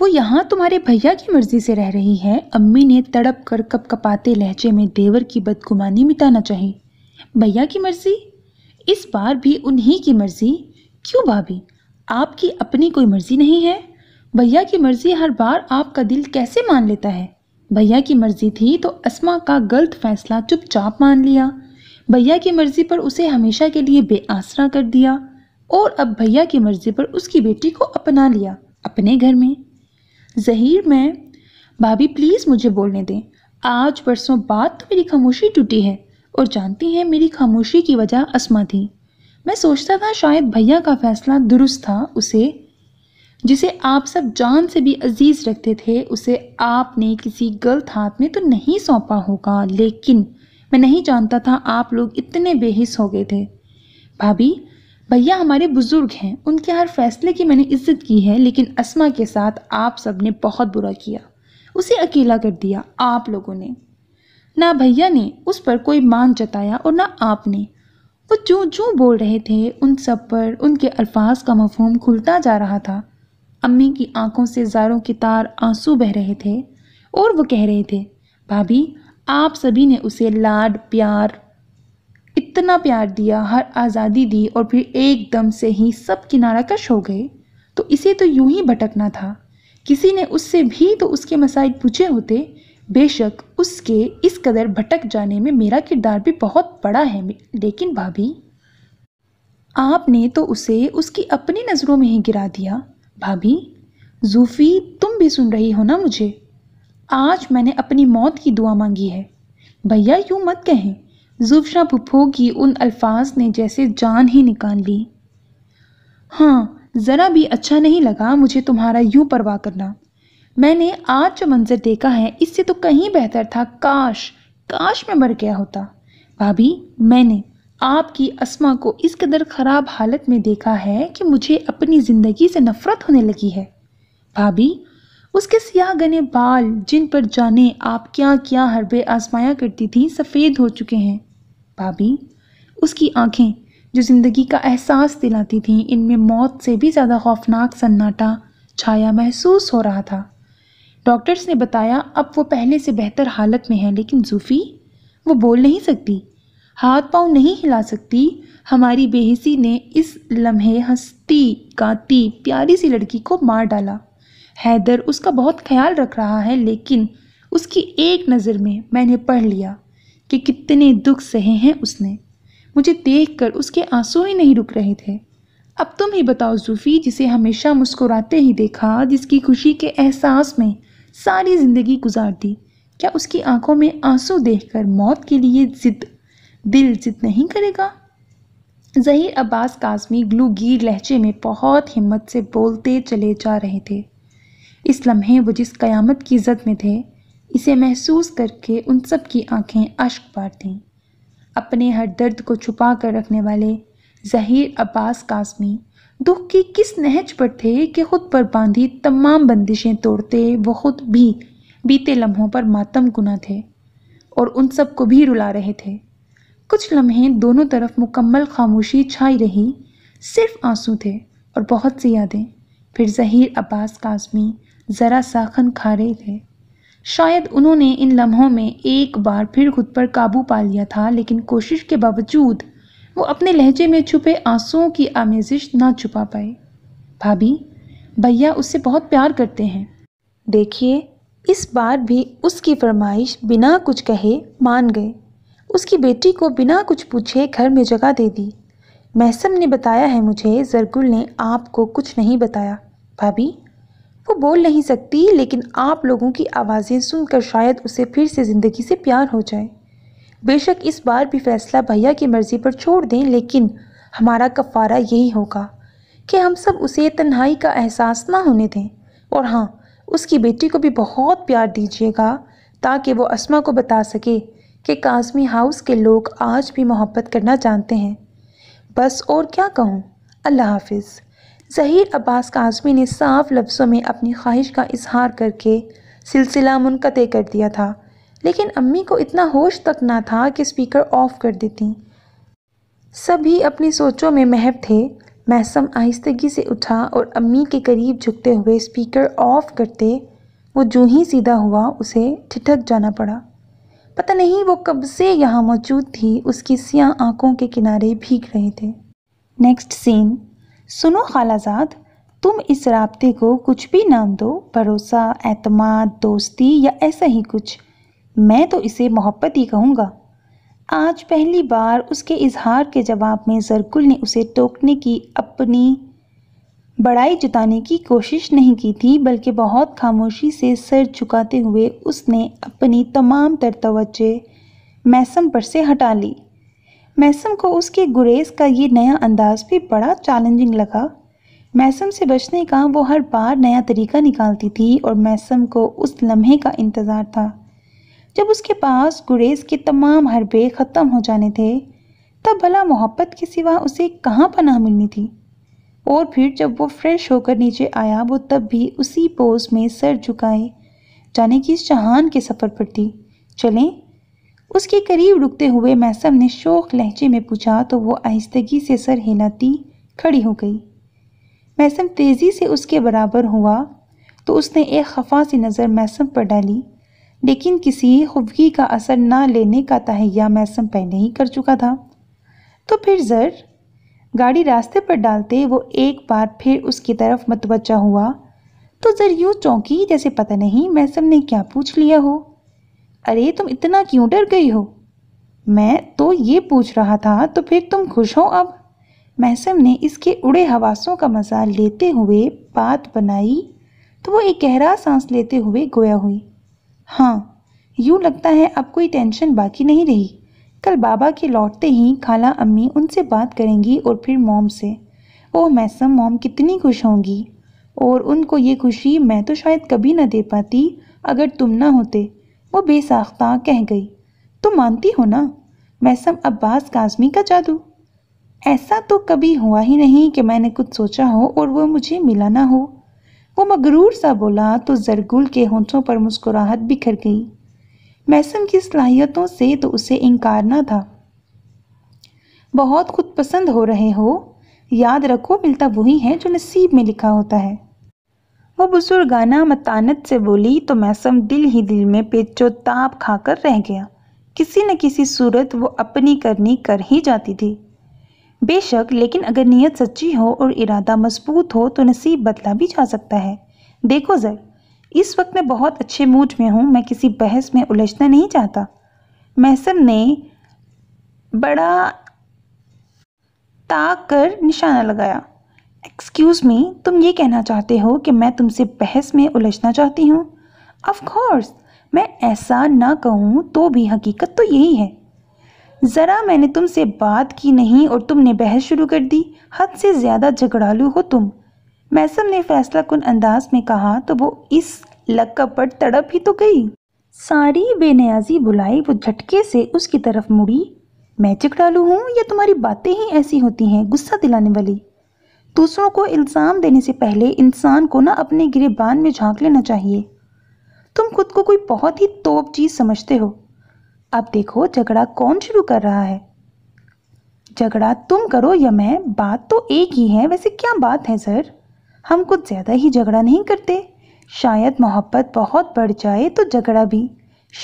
वो यहाँ तुम्हारे भैया की मर्जी से रह रही है अम्मी ने तड़प कर कप कपाते लहजे में देवर की बदगुमानी मिटाना चाही भैया की मर्जी इस बार भी उन्हीं की मर्जी क्यों भाभी आपकी अपनी कोई मर्जी नहीं है भैया की मर्जी हर बार आपका दिल कैसे मान लेता है भैया की मर्जी थी तो असमा का गलत फैसला चुपचाप मान लिया भैया की मर्जी पर उसे हमेशा के लिए बेआसरा कर दिया और अब भैया की मर्जी पर उसकी बेटी को अपना लिया अपने घर में जहीर मैं भाभी प्लीज़ मुझे बोलने दें आज परसों बाद तो मेरी खामोशी टूटी है और जानती हैं मेरी खामोशी की वजह असमा थी मैं सोचता था शायद भैया का फैसला दुरुस्त था उसे जिसे आप सब जान से भी अजीज़ रखते थे उसे आपने किसी गलत हाथ में तो नहीं सौंपा होगा लेकिन मैं नहीं जानता था आप लोग इतने बेहिस हो गए थे भाभी भैया हमारे बुज़ुर्ग हैं उनके हर फैसले की मैंने इज्जत की है लेकिन असमा के साथ आप सब ने बहुत बुरा किया उसे अकेला कर दिया आप लोगों ने ना भैया ने उस पर कोई मान जताया और ना आपने वो जो जो बोल रहे थे उन सब पर उनके अल्फाज का मफहम खुलता जा रहा था अम्मी की आंखों से जारों की तार आंसू बह रहे थे और वो कह रहे थे भाभी आप सभी ने उसे लाड प्यार इतना प्यार दिया हर आज़ादी दी और फिर एकदम से ही सब किनारा कश हो गए तो इसे तो यूं ही भटकना था किसी ने उससे भी तो उसके मसाइल पूछे होते बेशक उसके इस कदर भटक जाने में मेरा किरदार भी बहुत बड़ा है लेकिन भाभी आपने तो उसे उसकी अपनी नज़रों में ही गिरा दिया भाभी जूफ़ी तुम भी सुन रही हो ना मुझे आज मैंने अपनी मौत की दुआ मांगी है भैया यूं मत कहें जुबशा पुप्पो की उन अल्फाज ने जैसे जान ही निकाल ली हाँ ज़रा भी अच्छा नहीं लगा मुझे तुम्हारा यूं परवाह करना मैंने आज जो मंज़र देखा है इससे तो कहीं बेहतर था काश काश मैं मर गया होता भाभी मैंने आपकी असमा को इस कदर ख़राब हालत में देखा है कि मुझे अपनी ज़िंदगी से नफ़रत होने लगी है भाभी उसके सियाह गने बाल जिन पर जाने आप क्या क्या हरबे आजमाया करती थी सफ़ेद हो चुके हैं भाभी उसकी आँखें जो ज़िंदगी का एहसास दिलाती थीं इनमें मौत से भी ज़्यादा खौफनाक सन्नाटा छाया महसूस हो रहा था डॉक्टर्स ने बताया अब वो पहले से बेहतर हालत में है लेकिन जूफ़ी वो बोल नहीं सकती हाथ पाँव नहीं हिला सकती हमारी बेहसी ने इस लम्हे हस्ती गाती प्यारी सी लड़की को मार डाला हैदर उसका बहुत ख्याल रख रहा है लेकिन उसकी एक नज़र में मैंने पढ़ लिया कि कितने दुख सहे हैं उसने मुझे देखकर उसके आंसू ही नहीं रुक रहे थे अब तुम ही बताओ जूफ़ी जिसे हमेशा मुस्कुराते ही देखा जिसकी खुशी के एहसास में सारी ज़िंदगी गुजार दी क्या उसकी आंखों में आंसू देखकर मौत के लिए जिद दिल जिद नहीं करेगा जहीर अब्बास काजमी ग्लूगीर लहजे में बहुत हिम्मत से बोलते चले जा रहे थे इस लम्हे वो जिस क़यामत की जद में थे इसे महसूस करके उन सब की आंखें अश्क पार थीं अपने हर दर्द को छुपा कर रखने वाले जहीर अब्बास कासमी दुख की किस नहज पर थे कि खुद पर बांधी तमाम बंदिशें तोड़ते वो खुद भी बीते लम्हों पर मातम गुना थे और उन सब को भी रुला रहे थे कुछ लम्हे दोनों तरफ मुकम्मल खामोशी छाई रही सिर्फ आंसू थे और बहुत सी यादें फिर जहीर अब्बास कासमी ज़रा सा खनखारे थे शायद उन्होंने इन लम्हों में एक बार फिर खुद पर काबू पा लिया था लेकिन कोशिश के बावजूद वो अपने लहजे में छुपे आंसुओं की आमेजिश ना छुपा पाए भाभी भैया उससे बहुत प्यार करते हैं देखिए इस बार भी उसकी फरमाइश बिना कुछ कहे मान गए उसकी बेटी को बिना कुछ पूछे घर में जगह दे दी महसम ने बताया है मुझे जरगुल ने आपको कुछ नहीं बताया भाभी वो बोल नहीं सकती लेकिन आप लोगों की आवाज़ें सुनकर शायद उसे फिर से ज़िंदगी से प्यार हो जाए बेशक इस बार भी फैसला भैया की मर्ज़ी पर छोड़ दें लेकिन हमारा कफ़ारा यही होगा कि हम सब उसे तन्हाई का एहसास ना होने दें और हाँ उसकी बेटी को भी बहुत प्यार दीजिएगा ताकि वो असमा को बता सके कि काजमी हाउस के लोग आज भी मोहब्बत करना जानते हैं बस और क्या कहूँ अल्लाह हाफिज़ जहीर अब्बास काजमी ने साफ लफ्ज़ों में अपनी ख्वाहिश का इजहार करके सिलसिला मुनक़ कर दिया था लेकिन अम्मी को इतना होश तक ना था कि स्पीकर ऑफ कर देती सभी अपनी सोचों में महब थे मैसम आहिस्तगी से उठा और अम्मी के करीब झुकते हुए स्पीकर ऑफ करते वो जूँ ही सीधा हुआ उसे ठिठक जाना पड़ा पता नहीं वो कब से यहाँ मौजूद थी उसकी सियाह आँखों के किनारे भीग रहे थे नेक्स्ट सीन सुनो खालाजाद तुम इस रबते को कुछ भी नाम दो भरोसा एतमाद दोस्ती या ऐसा ही कुछ मैं तो इसे मोहब्बत ही कहूँगा आज पहली बार उसके इजहार के जवाब में जरकुल ने उसे टोकने की अपनी बड़ाई जुटाने की कोशिश नहीं की थी बल्कि बहुत खामोशी से सर झुकाते हुए उसने अपनी तमाम तर मैसम पर से हटा ली मैसम को उसके गुरेज का ये नया अंदाज भी बड़ा चैलेंजिंग लगा मैसम से बचने का वो हर बार नया तरीका निकालती थी और मैसम को उस लम्हे का इंतज़ार था जब उसके पास गुरेज के तमाम हरबे ख़त्म हो जाने थे तब भला मोहब्बत के सिवा उसे कहाँ पनाह मिलनी थी और फिर जब वो फ्रेश होकर नीचे आया वो तब भी उसी पोज में सर झुकाए जाने की इस जहान के सफ़र पर थी चलें उसके करीब रुकते हुए मैसम ने शोक लहजे में पूछा तो वो आहिस्तगी से सर हिलाती खड़ी हो गई मैसम तेज़ी से उसके बराबर हुआ तो उसने एक खफा सी नज़र मैसम पर डाली लेकिन किसी खुफगी का असर ना लेने का तहैया मैसम पहले ही कर चुका था तो फिर ज़र गाड़ी रास्ते पर डालते वो एक बार फिर उसकी तरफ मतवजा हुआ तो ज़र यूँ चौंकी जैसे पता नहीं मैसम ने क्या पूछ लिया हो अरे तुम इतना क्यों डर गई हो मैं तो ये पूछ रहा था तो फिर तुम खुश हो अब महसम ने इसके उड़े हवासों का मजा लेते हुए बात बनाई तो वो एक गहरा सांस लेते हुए गोया हुई हाँ यूँ लगता है अब कोई टेंशन बाकी नहीं रही कल बाबा के लौटते ही खाला अम्मी उनसे बात करेंगी और फिर मोम से ओह मैसम मोम कितनी खुश होंगी और उनको ये खुशी मैं तो शायद कभी ना दे पाती अगर तुम ना होते वो बेसाख्ता कह गई तुम मानती हो ना मैसम अब्बास काजमी का जादू ऐसा तो कभी हुआ ही नहीं कि मैंने कुछ सोचा हो और वो मुझे मिला ना हो वो मगरूर सा बोला तो जरगुल के होठों पर मुस्कुराहट बिखर गई मैसम की सलाहियतों से तो उसे इनकार ना था बहुत खुद पसंद हो रहे हो याद रखो मिलता वही है जो नसीब में लिखा होता है वो बुजुर्गाना मतानत से बोली तो मैसम दिल ही दिल में पेचो ताप खाकर रह गया किसी न किसी सूरत वो अपनी करनी कर ही जाती थी बेशक लेकिन अगर नीयत सच्ची हो और इरादा मजबूत हो तो नसीब बदला भी जा सकता है देखो जर इस वक्त मैं बहुत अच्छे मूड में हूँ मैं किसी बहस में उलझना नहीं चाहता मैसम ने बड़ा ताक कर निशाना लगाया एक्सक्यूज़ मी तुम ये कहना चाहते हो कि मैं तुमसे बहस में उलझना चाहती हूँ अफकोर्स मैं ऐसा ना कहूँ तो भी हकीकत तो यही है ज़रा मैंने तुमसे बात की नहीं और तुमने बहस शुरू कर दी हद से ज़्यादा झगड़ालू हो तुम मैसम ने फैसला कन अंदाज में कहा तो वो इस लकब पर तड़प ही तो गई सारी बेनियाजी बुलाई वो झटके से उसकी तरफ मुड़ी मैं झगड़ालू हूँ या तुम्हारी बातें ही ऐसी होती हैं गुस्सा दिलाने वाली दूसरों को इल्ज़ाम देने से पहले इंसान को ना अपने गिरेबान में झांक लेना चाहिए तुम खुद को कोई बहुत ही तोप चीज़ समझते हो अब देखो झगड़ा कौन शुरू कर रहा है झगड़ा तुम करो या मैं बात तो एक ही है वैसे क्या बात है सर हम कुछ ज़्यादा ही झगड़ा नहीं करते शायद मोहब्बत बहुत बढ़ जाए तो झगड़ा भी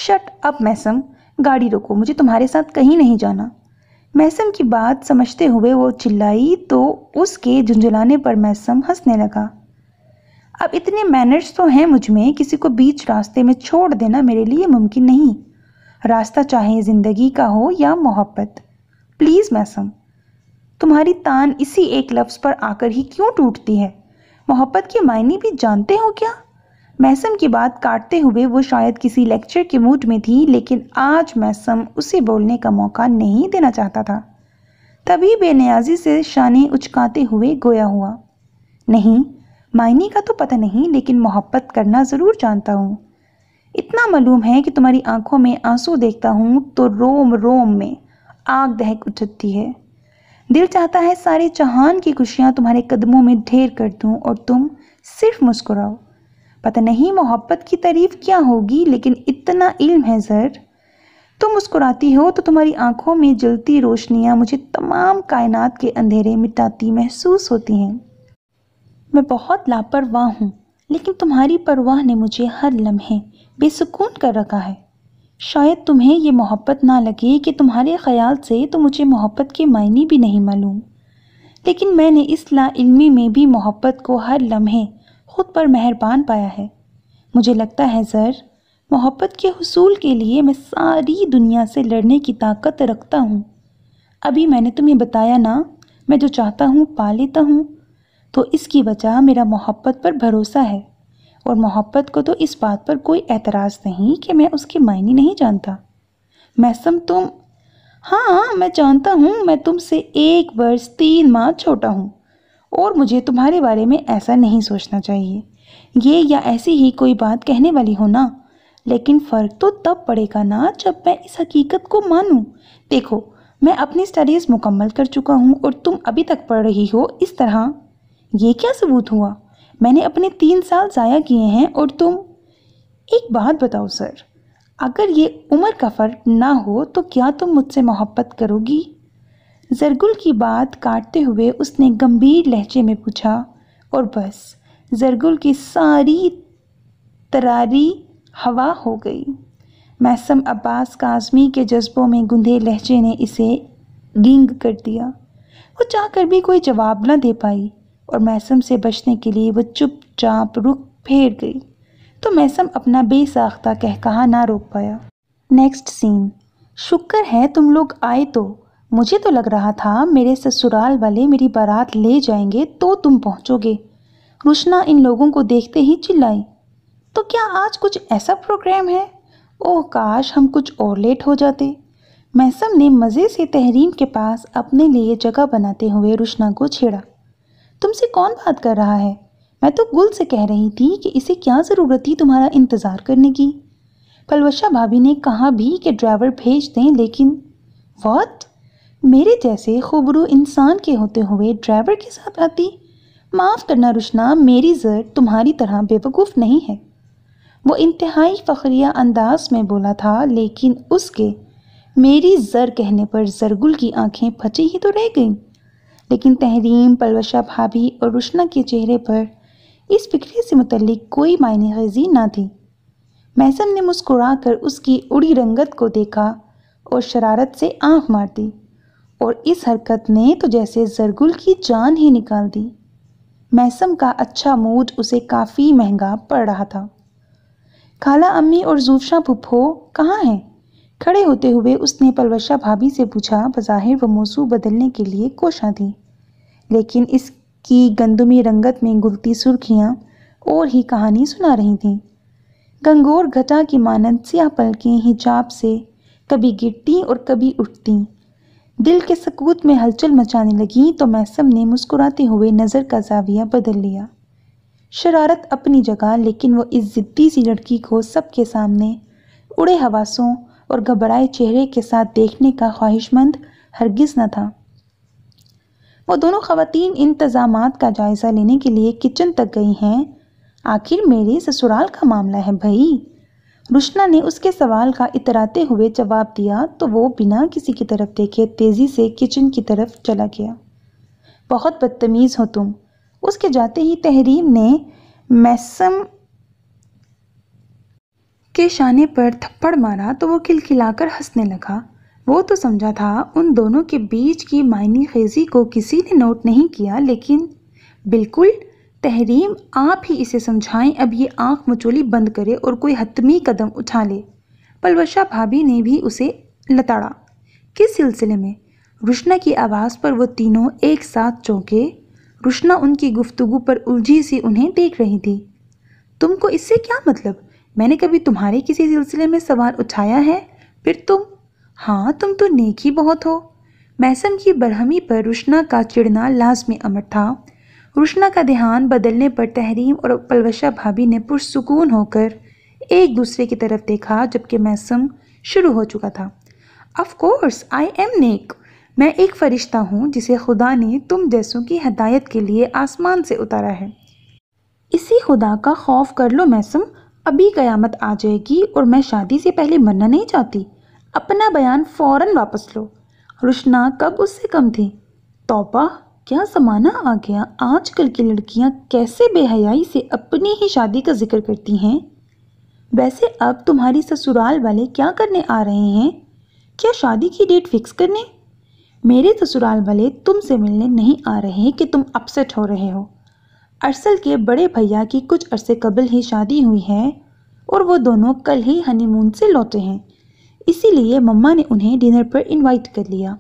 शट अप मैसम गाड़ी रोको मुझे तुम्हारे साथ कहीं नहीं जाना मैसम की बात समझते हुए वो चिल्लाई तो उसके झुंझुलाने पर मैसम हंसने लगा अब इतने मैनर्स तो हैं मुझ में किसी को बीच रास्ते में छोड़ देना मेरे लिए मुमकिन नहीं रास्ता चाहे ज़िंदगी का हो या मोहब्बत प्लीज़ मैसम तुम्हारी तान इसी एक लफ्ज़ पर आकर ही क्यों टूटती है मोहब्बत के मायने भी जानते हो क्या मैसम की बात काटते हुए वो शायद किसी लेक्चर के मूड में थी लेकिन आज मैसम उसे बोलने का मौका नहीं देना चाहता था तभी बेनियाजी से शाने उचकाते हुए गोया हुआ नहीं मायने का तो पता नहीं लेकिन मोहब्बत करना ज़रूर जानता हूँ इतना मालूम है कि तुम्हारी आंखों में आंसू देखता हूँ तो रोम रोम में आग दहक उठती है दिल चाहता है सारे चहान की खुशियाँ तुम्हारे कदमों में ढेर कर दूँ और तुम सिर्फ मुस्कुराओ पता नहीं मोहब्बत की तारीफ क्या होगी लेकिन इतना इल्म है सर तुम मुस्कुराती हो तो तुम्हारी आंखों में जलती रोशनियाँ मुझे तमाम कायनात के अंधेरे मिटाती महसूस होती हैं मैं बहुत लापरवाह हूँ लेकिन तुम्हारी परवाह ने मुझे हर लम्हे बेसकून कर रखा है शायद तुम्हें ये मोहब्बत ना लगे कि तुम्हारे ख्याल से तो मुझे मोहब्बत के मायने भी नहीं मालूम लेकिन मैंने इस लाइल्मी में भी मोहब्बत को हर लम्हे खुद पर मेहरबान पाया है मुझे लगता है सर मोहब्बत के हसूल के लिए मैं सारी दुनिया से लड़ने की ताकत रखता हूँ अभी मैंने तुम्हें बताया ना मैं जो चाहता हूँ पा लेता हूँ तो इसकी वजह मेरा मोहब्बत पर भरोसा है और मोहब्बत को तो इस बात पर कोई एतराज़ नहीं कि मैं उसके मायने नहीं जानता मैसम तुम हाँ मैं जानता हूँ मैं तुमसे एक वर्ष तीन माह छोटा हूँ और मुझे तुम्हारे बारे में ऐसा नहीं सोचना चाहिए ये या ऐसी ही कोई बात कहने वाली हो ना लेकिन फ़र्क तो तब पड़ेगा ना जब मैं इस हकीकत को मानूं। देखो मैं अपनी स्टडीज़ मुकम्मल कर चुका हूँ और तुम अभी तक पढ़ रही हो इस तरह ये क्या सबूत हुआ मैंने अपने तीन साल ज़ाया किए हैं और तुम एक बात बताओ सर अगर ये उम्र का फ़र्क ना हो तो क्या तुम मुझसे मोहब्बत करोगी जरगुल की बात काटते हुए उसने गंभीर लहजे में पूछा और बस जरगुल की सारी तरारी हवा हो गई मैसम अब्बास काजमी के जज्बों में गुंधे लहजे ने इसे गिंग कर दिया वो चाहकर भी कोई जवाब ना दे पाई और मैसम से बचने के लिए वो चुपचाप रुख फेर गई तो मैसम अपना बेसाख्ता कह कहा ना रोक पाया नेक्स्ट सीन शुक्र है तुम लोग आए तो मुझे तो लग रहा था मेरे ससुराल वाले मेरी बारात ले जाएंगे तो तुम पहुंचोगे रुशना इन लोगों को देखते ही चिल्लाई तो क्या आज कुछ ऐसा प्रोग्राम है ओह काश हम कुछ और लेट हो जाते मैसम ने मज़े से तहरीम के पास अपने लिए जगह बनाते हुए रुशना को छेड़ा तुमसे कौन बात कर रहा है मैं तो गुल से कह रही थी कि इसे क्या ज़रूरत थी तुम्हारा इंतज़ार करने की पलवशा भाभी ने कहा भी कि ड्राइवर भेज दें लेकिन वॉट मेरे जैसे खूबरू इंसान के होते हुए ड्राइवर के साथ आती माफ़ करना रुशना मेरी ज़र तुम्हारी तरह बेवकूफ़ नहीं है वो इंतहाई फ़खरिया अंदाज में बोला था लेकिन उसके मेरी ज़र कहने पर जरगुल की आंखें फटी ही तो रह गईं लेकिन तहरीम पलवशा भाभी और रुशना के चेहरे पर इस फिक्रे से मुतलिक कोई मायने गज़ी ना थी मैसम ने मुस्कुरा कर उसकी उड़ी रंगत को देखा और शरारत से आँख मार दी और इस हरकत ने तो जैसे जरगुल की जान ही निकाल दी मैसम का अच्छा मूड उसे काफ़ी महंगा पड़ रहा था खाला अम्मी और जूफशा पुप्पो कहाँ हैं खड़े होते हुए उसने पलवशा भाभी से पूछा बज़ाहिर व मौसू बदलने के लिए कोशा दी लेकिन इसकी गंदमी रंगत में गुलती सुर्खियाँ और ही कहानी सुना रही थीं गंगोर घटा की मानंद सिया पलकें हिजाब से कभी गिरती और कभी उठती दिल के सकूत में हलचल मचाने लगी तो मैसम ने मुस्कुराते हुए नज़र का जाविया बदल लिया शरारत अपनी जगह लेकिन वो इस ज़िद्दी सी लड़की को सबके सामने उड़े हवासों और घबराए चेहरे के साथ देखने का ख्वाहिशमंद हरगिज न था वो दोनों खवतान इंतज़ाम का जायज़ा लेने के लिए किचन तक गई हैं आखिर मेरे ससुराल का मामला है भाई रुशना ने उसके सवाल का इतराते हुए जवाब दिया तो वो बिना किसी की तरफ देखे तेज़ी से किचन की तरफ चला गया बहुत बदतमीज़ हो तुम उसके जाते ही तहरीम ने मैसम के शाने पर थप्पड़ मारा तो वो खिलखिलाकर हंसने लगा वो तो समझा था उन दोनों के बीच की मायने खेजी को किसी ने नोट नहीं किया लेकिन बिल्कुल तहरीम आप ही इसे समझाएं अब ये आँख मचोली बंद करे और कोई हतमी कदम उठा ले पलवशा भाभी ने भी उसे लताड़ा किस सिलसिले में रुशना की आवाज़ पर वो तीनों एक साथ चौंके रुशना उनकी गुफ्तगु पर उलझी सी उन्हें देख रही थी तुमको इससे क्या मतलब मैंने कभी तुम्हारे किसी सिलसिले में सवाल उठाया है फिर तुम हाँ तुम तो नेक ही बहुत हो मैसम की बरहमी पर रुशना का चिड़ना लाजमी अमर था रुशना का ध्यान बदलने पर तहरीम और पलवशा भाभी ने पुरसकून होकर एक दूसरे की तरफ देखा जबकि मैसम शुरू हो चुका था अफकोर्स आई एम नेक मैं एक फ़रिश्ता हूँ जिसे खुदा ने तुम जैसों की हदायत के लिए आसमान से उतारा है इसी खुदा का खौफ कर लो मैसम अभी क़यामत आ जाएगी और मैं शादी से पहले मरना नहीं चाहती अपना बयान फ़ौर वापस लो रुशना कब उससे कम थी तोपा क्या ज़माना आ गया आजकल की लड़कियां कैसे बेहयाई से अपनी ही शादी का जिक्र करती हैं वैसे अब तुम्हारी ससुराल वाले क्या करने आ रहे हैं क्या शादी की डेट फिक्स करने मेरे ससुराल वाले तुमसे मिलने नहीं आ रहे हैं कि तुम अपसेट हो रहे हो अरसल के बड़े भैया की कुछ अरसे कबल ही शादी हुई है और वो दोनों कल ही हनीमून से लौटे हैं इसीलिए मम्मा ने उन्हें डिनर पर इनवाइट कर लिया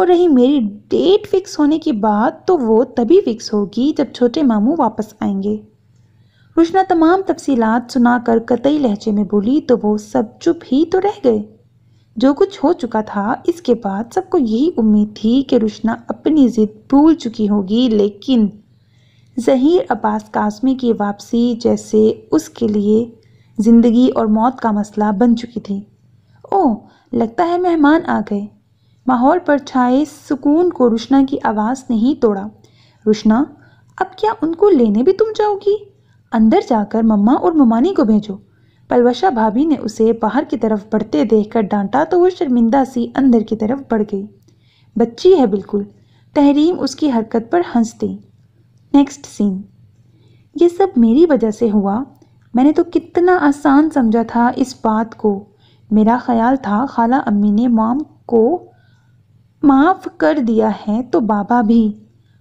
और रही मेरी डेट फिक्स होने की बात तो वो तभी फिक्स होगी जब छोटे मामू वापस आएंगे रुशना तमाम तफसीलात सुनाकर कतई लहजे में बोली तो वो सब चुप ही तो रह गए जो कुछ हो चुका था इसके बाद सबको यही उम्मीद थी कि रुशना अपनी ज़िद भूल चुकी होगी लेकिन जहीर अब्बास कासमी की वापसी जैसे उसके लिए ज़िंदगी और मौत का मसला बन चुकी थी ओह लगता है मेहमान आ गए माहौल पर छाए सुकून को रुशना की आवाज़ ने ही तोड़ा रुशना अब क्या उनको लेने भी तुम जाओगी अंदर जाकर मम्मा और ममानी को भेजो पलवशा भाभी ने उसे बाहर की तरफ बढ़ते देखकर डांटा तो वह शर्मिंदा सी अंदर की तरफ बढ़ गई बच्ची है बिल्कुल तहरीम उसकी हरकत पर हंस दी नेक्स्ट सीन ये सब मेरी वजह से हुआ मैंने तो कितना आसान समझा था इस बात को मेरा ख्याल था खाला अम्मी ने माम को माफ़ कर दिया है तो बाबा भी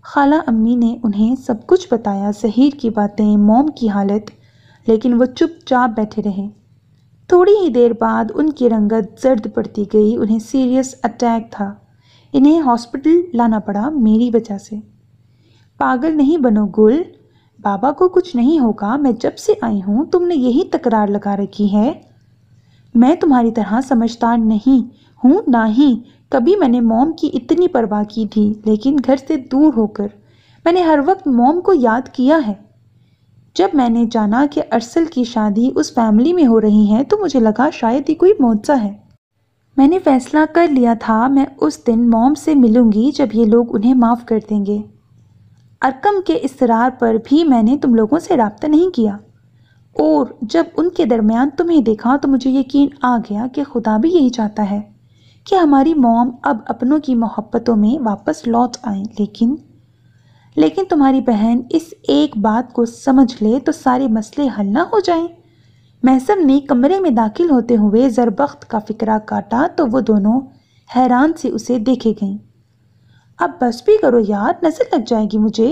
खाला अम्मी ने उन्हें सब कुछ बताया जहीर की बातें मोम की हालत लेकिन वो चुपचाप बैठे रहे थोड़ी ही देर बाद उनकी रंगत जर्द पड़ती गई उन्हें सीरियस अटैक था इन्हें हॉस्पिटल लाना पड़ा मेरी वजह से पागल नहीं बनो गुल बाबा को कुछ नहीं होगा मैं जब से आई हूँ तुमने यही तकरार लगा रखी है मैं तुम्हारी तरह समझदार नहीं हूँ ना ही कभी मैंने मॉम की इतनी परवाह की थी लेकिन घर से दूर होकर मैंने हर वक्त मॉम को याद किया है जब मैंने जाना कि अरसल की शादी उस फैमिली में हो रही है तो मुझे लगा शायद ही कोई मोजा है मैंने फैसला कर लिया था मैं उस दिन मॉम से मिलूंगी जब ये लोग उन्हें माफ़ कर देंगे अरकम के इसरार पर भी मैंने तुम लोगों से रबता नहीं किया और जब उनके दरमियान तुम्हें देखा तो मुझे यकीन आ गया कि खुदा भी यही चाहता है कि हमारी मोम अब अपनों की मोहब्बतों में वापस लौट आए लेकिन लेकिन तुम्हारी बहन इस एक बात को समझ ले तो सारे मसले हल ना हो जाएं। महसम ने कमरे में दाखिल होते हुए जरबख्त का फिक्रा काटा तो वो दोनों हैरान से उसे देखे गईं अब बस भी करो यार नज़र लग जाएगी मुझे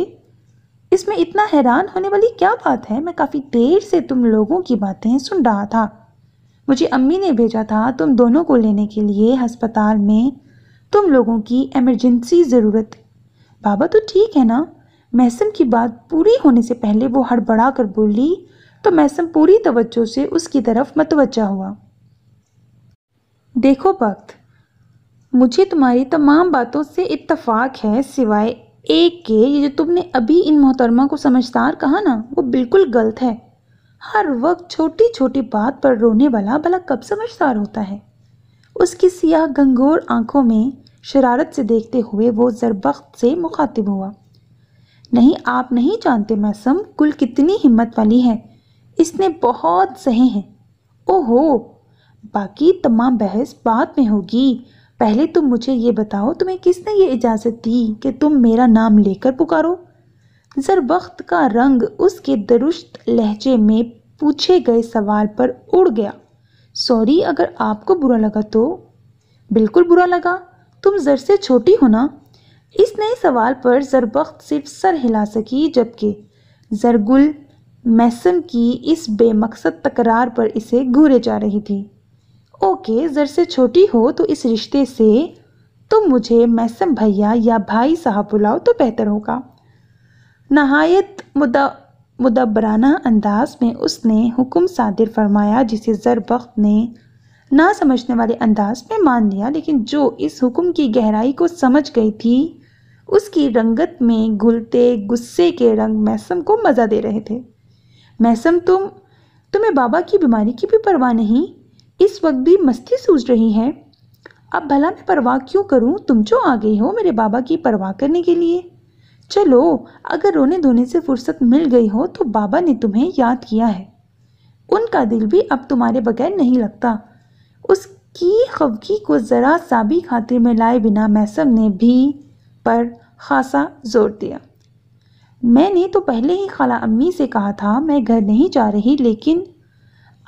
इसमें इतना हैरान होने वाली क्या बात है मैं काफ़ी देर से तुम लोगों की बातें सुन रहा था मुझे अम्मी ने भेजा था तुम दोनों को लेने के लिए हस्पताल में तुम लोगों की इमरजेंसी ज़रूरत बाबा तो ठीक है ना मैसम की बात पूरी होने से पहले वो हड़बड़ा कर बोली तो मैसम पूरी तवज्जो से उसकी तरफ मतवजा हुआ देखो भक्त मुझे तुम्हारी तमाम बातों से इत्तफाक है सिवाय एक के ये जो तुमने अभी इन मोहतरमा को समझदार कहा ना वो बिल्कुल गलत है हर वक्त छोटी छोटी बात पर रोने वाला भला कब समझदार होता है उसकी सियाह गंगोर आंखों में शरारत से देखते हुए वो जरबख्त से मुखातिब हुआ नहीं आप नहीं जानते मैसम कुल कितनी हिम्मत वाली है इसने बहुत सहे हैं ओहो बाकी तमाम बहस बाद में होगी पहले तुम मुझे ये बताओ तुम्हें किसने ये इजाज़त दी कि तुम मेरा नाम लेकर पुकारो जरबख्त का रंग उसके दुरुस्त लहजे में पूछे गए सवाल पर उड़ गया सॉरी अगर आपको बुरा लगा तो बिल्कुल बुरा लगा तुम जर से छोटी हो ना इस नए सवाल पर जरबख्त सिर्फ सर हिला सकी जबकि जरगुल मैसम की इस बेमकसद तकरार पर इसे घूरे जा रही थी ओके जर से छोटी हो तो इस रिश्ते से तुम तो मुझे मैसम भैया या भाई साहब बुलाओ तो बेहतर होगा नहायत मुदा मुदबराना अंदाज में उसने हुक्म सादिर फरमाया जिसे ज़रबख्त ने ना समझने वाले अंदाज में मान लिया लेकिन जो इस हुक्म की गहराई को समझ गई थी उसकी रंगत में घुलते गुस्से के रंग मैसम को मज़ा दे रहे थे मैसम तुम तुम्हें बाबा की बीमारी की भी परवाह नहीं इस वक्त भी मस्ती सूझ रही है अब भला मैं परवाह क्यों करूं तुम जो आ गई हो मेरे बाबा की परवाह करने के लिए चलो अगर रोने धोने से फुर्सत मिल गई हो तो बाबा ने तुम्हें याद किया है उनका दिल भी अब तुम्हारे बगैर नहीं लगता उसकी खबकी को ज़रा सा भी खातिर में लाए बिना मैसम ने भी पर खासा जोर दिया मैंने तो पहले ही खाला अम्मी से कहा था मैं घर नहीं जा रही लेकिन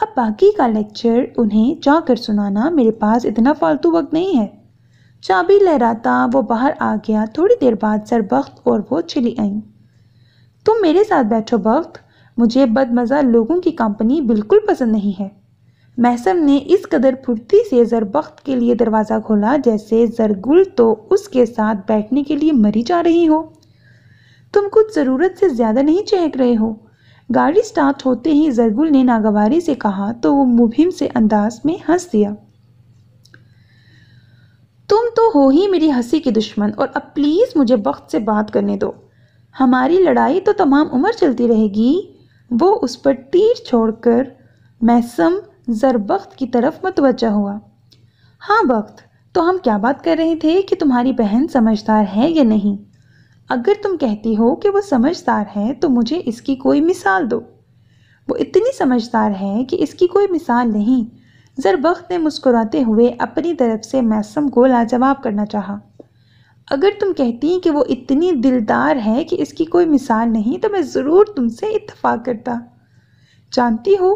अब बाकी का लेक्चर उन्हें जाकर सुनाना मेरे पास इतना फालतू वक्त नहीं है चाबी लहराता वो बाहर आ गया थोड़ी देर बाद सरबख्त और वो चली आई तुम मेरे साथ बैठो बख्त मुझे बदमज़ा लोगों की कंपनी बिल्कुल पसंद नहीं है महसम ने इस कदर फुर्ती से जरबख्त के लिए दरवाज़ा खोला जैसे जरगुल तो उसके साथ बैठने के लिए मरी जा रही हो तुम कुछ ज़रूरत से ज़्यादा नहीं चहक रहे हो गाड़ी स्टार्ट होते ही जरगुल ने नागवारी से कहा तो वो मुहिम से अंदाज में हंस दिया तुम तो हो ही मेरी हंसी की दुश्मन और अब प्लीज़ मुझे वक्त से बात करने दो हमारी लड़ाई तो तमाम उम्र चलती रहेगी वो उस पर तीर छोड़कर मैसम वक्त की तरफ मतवजा हुआ हाँ वक्त तो हम क्या बात कर रहे थे कि तुम्हारी बहन समझदार है या नहीं अगर तुम कहती हो कि वो समझदार है तो मुझे इसकी कोई मिसाल दो वो इतनी समझदार है कि इसकी कोई मिसाल नहीं जरबख्त ने मुस्कुराते हुए अपनी तरफ से मैसम को लाजवाब करना चाहा अगर तुम कहती कि वो इतनी दिलदार है कि इसकी कोई मिसाल नहीं तो मैं ज़रूर तुमसे इतफाक़ करता जानती हो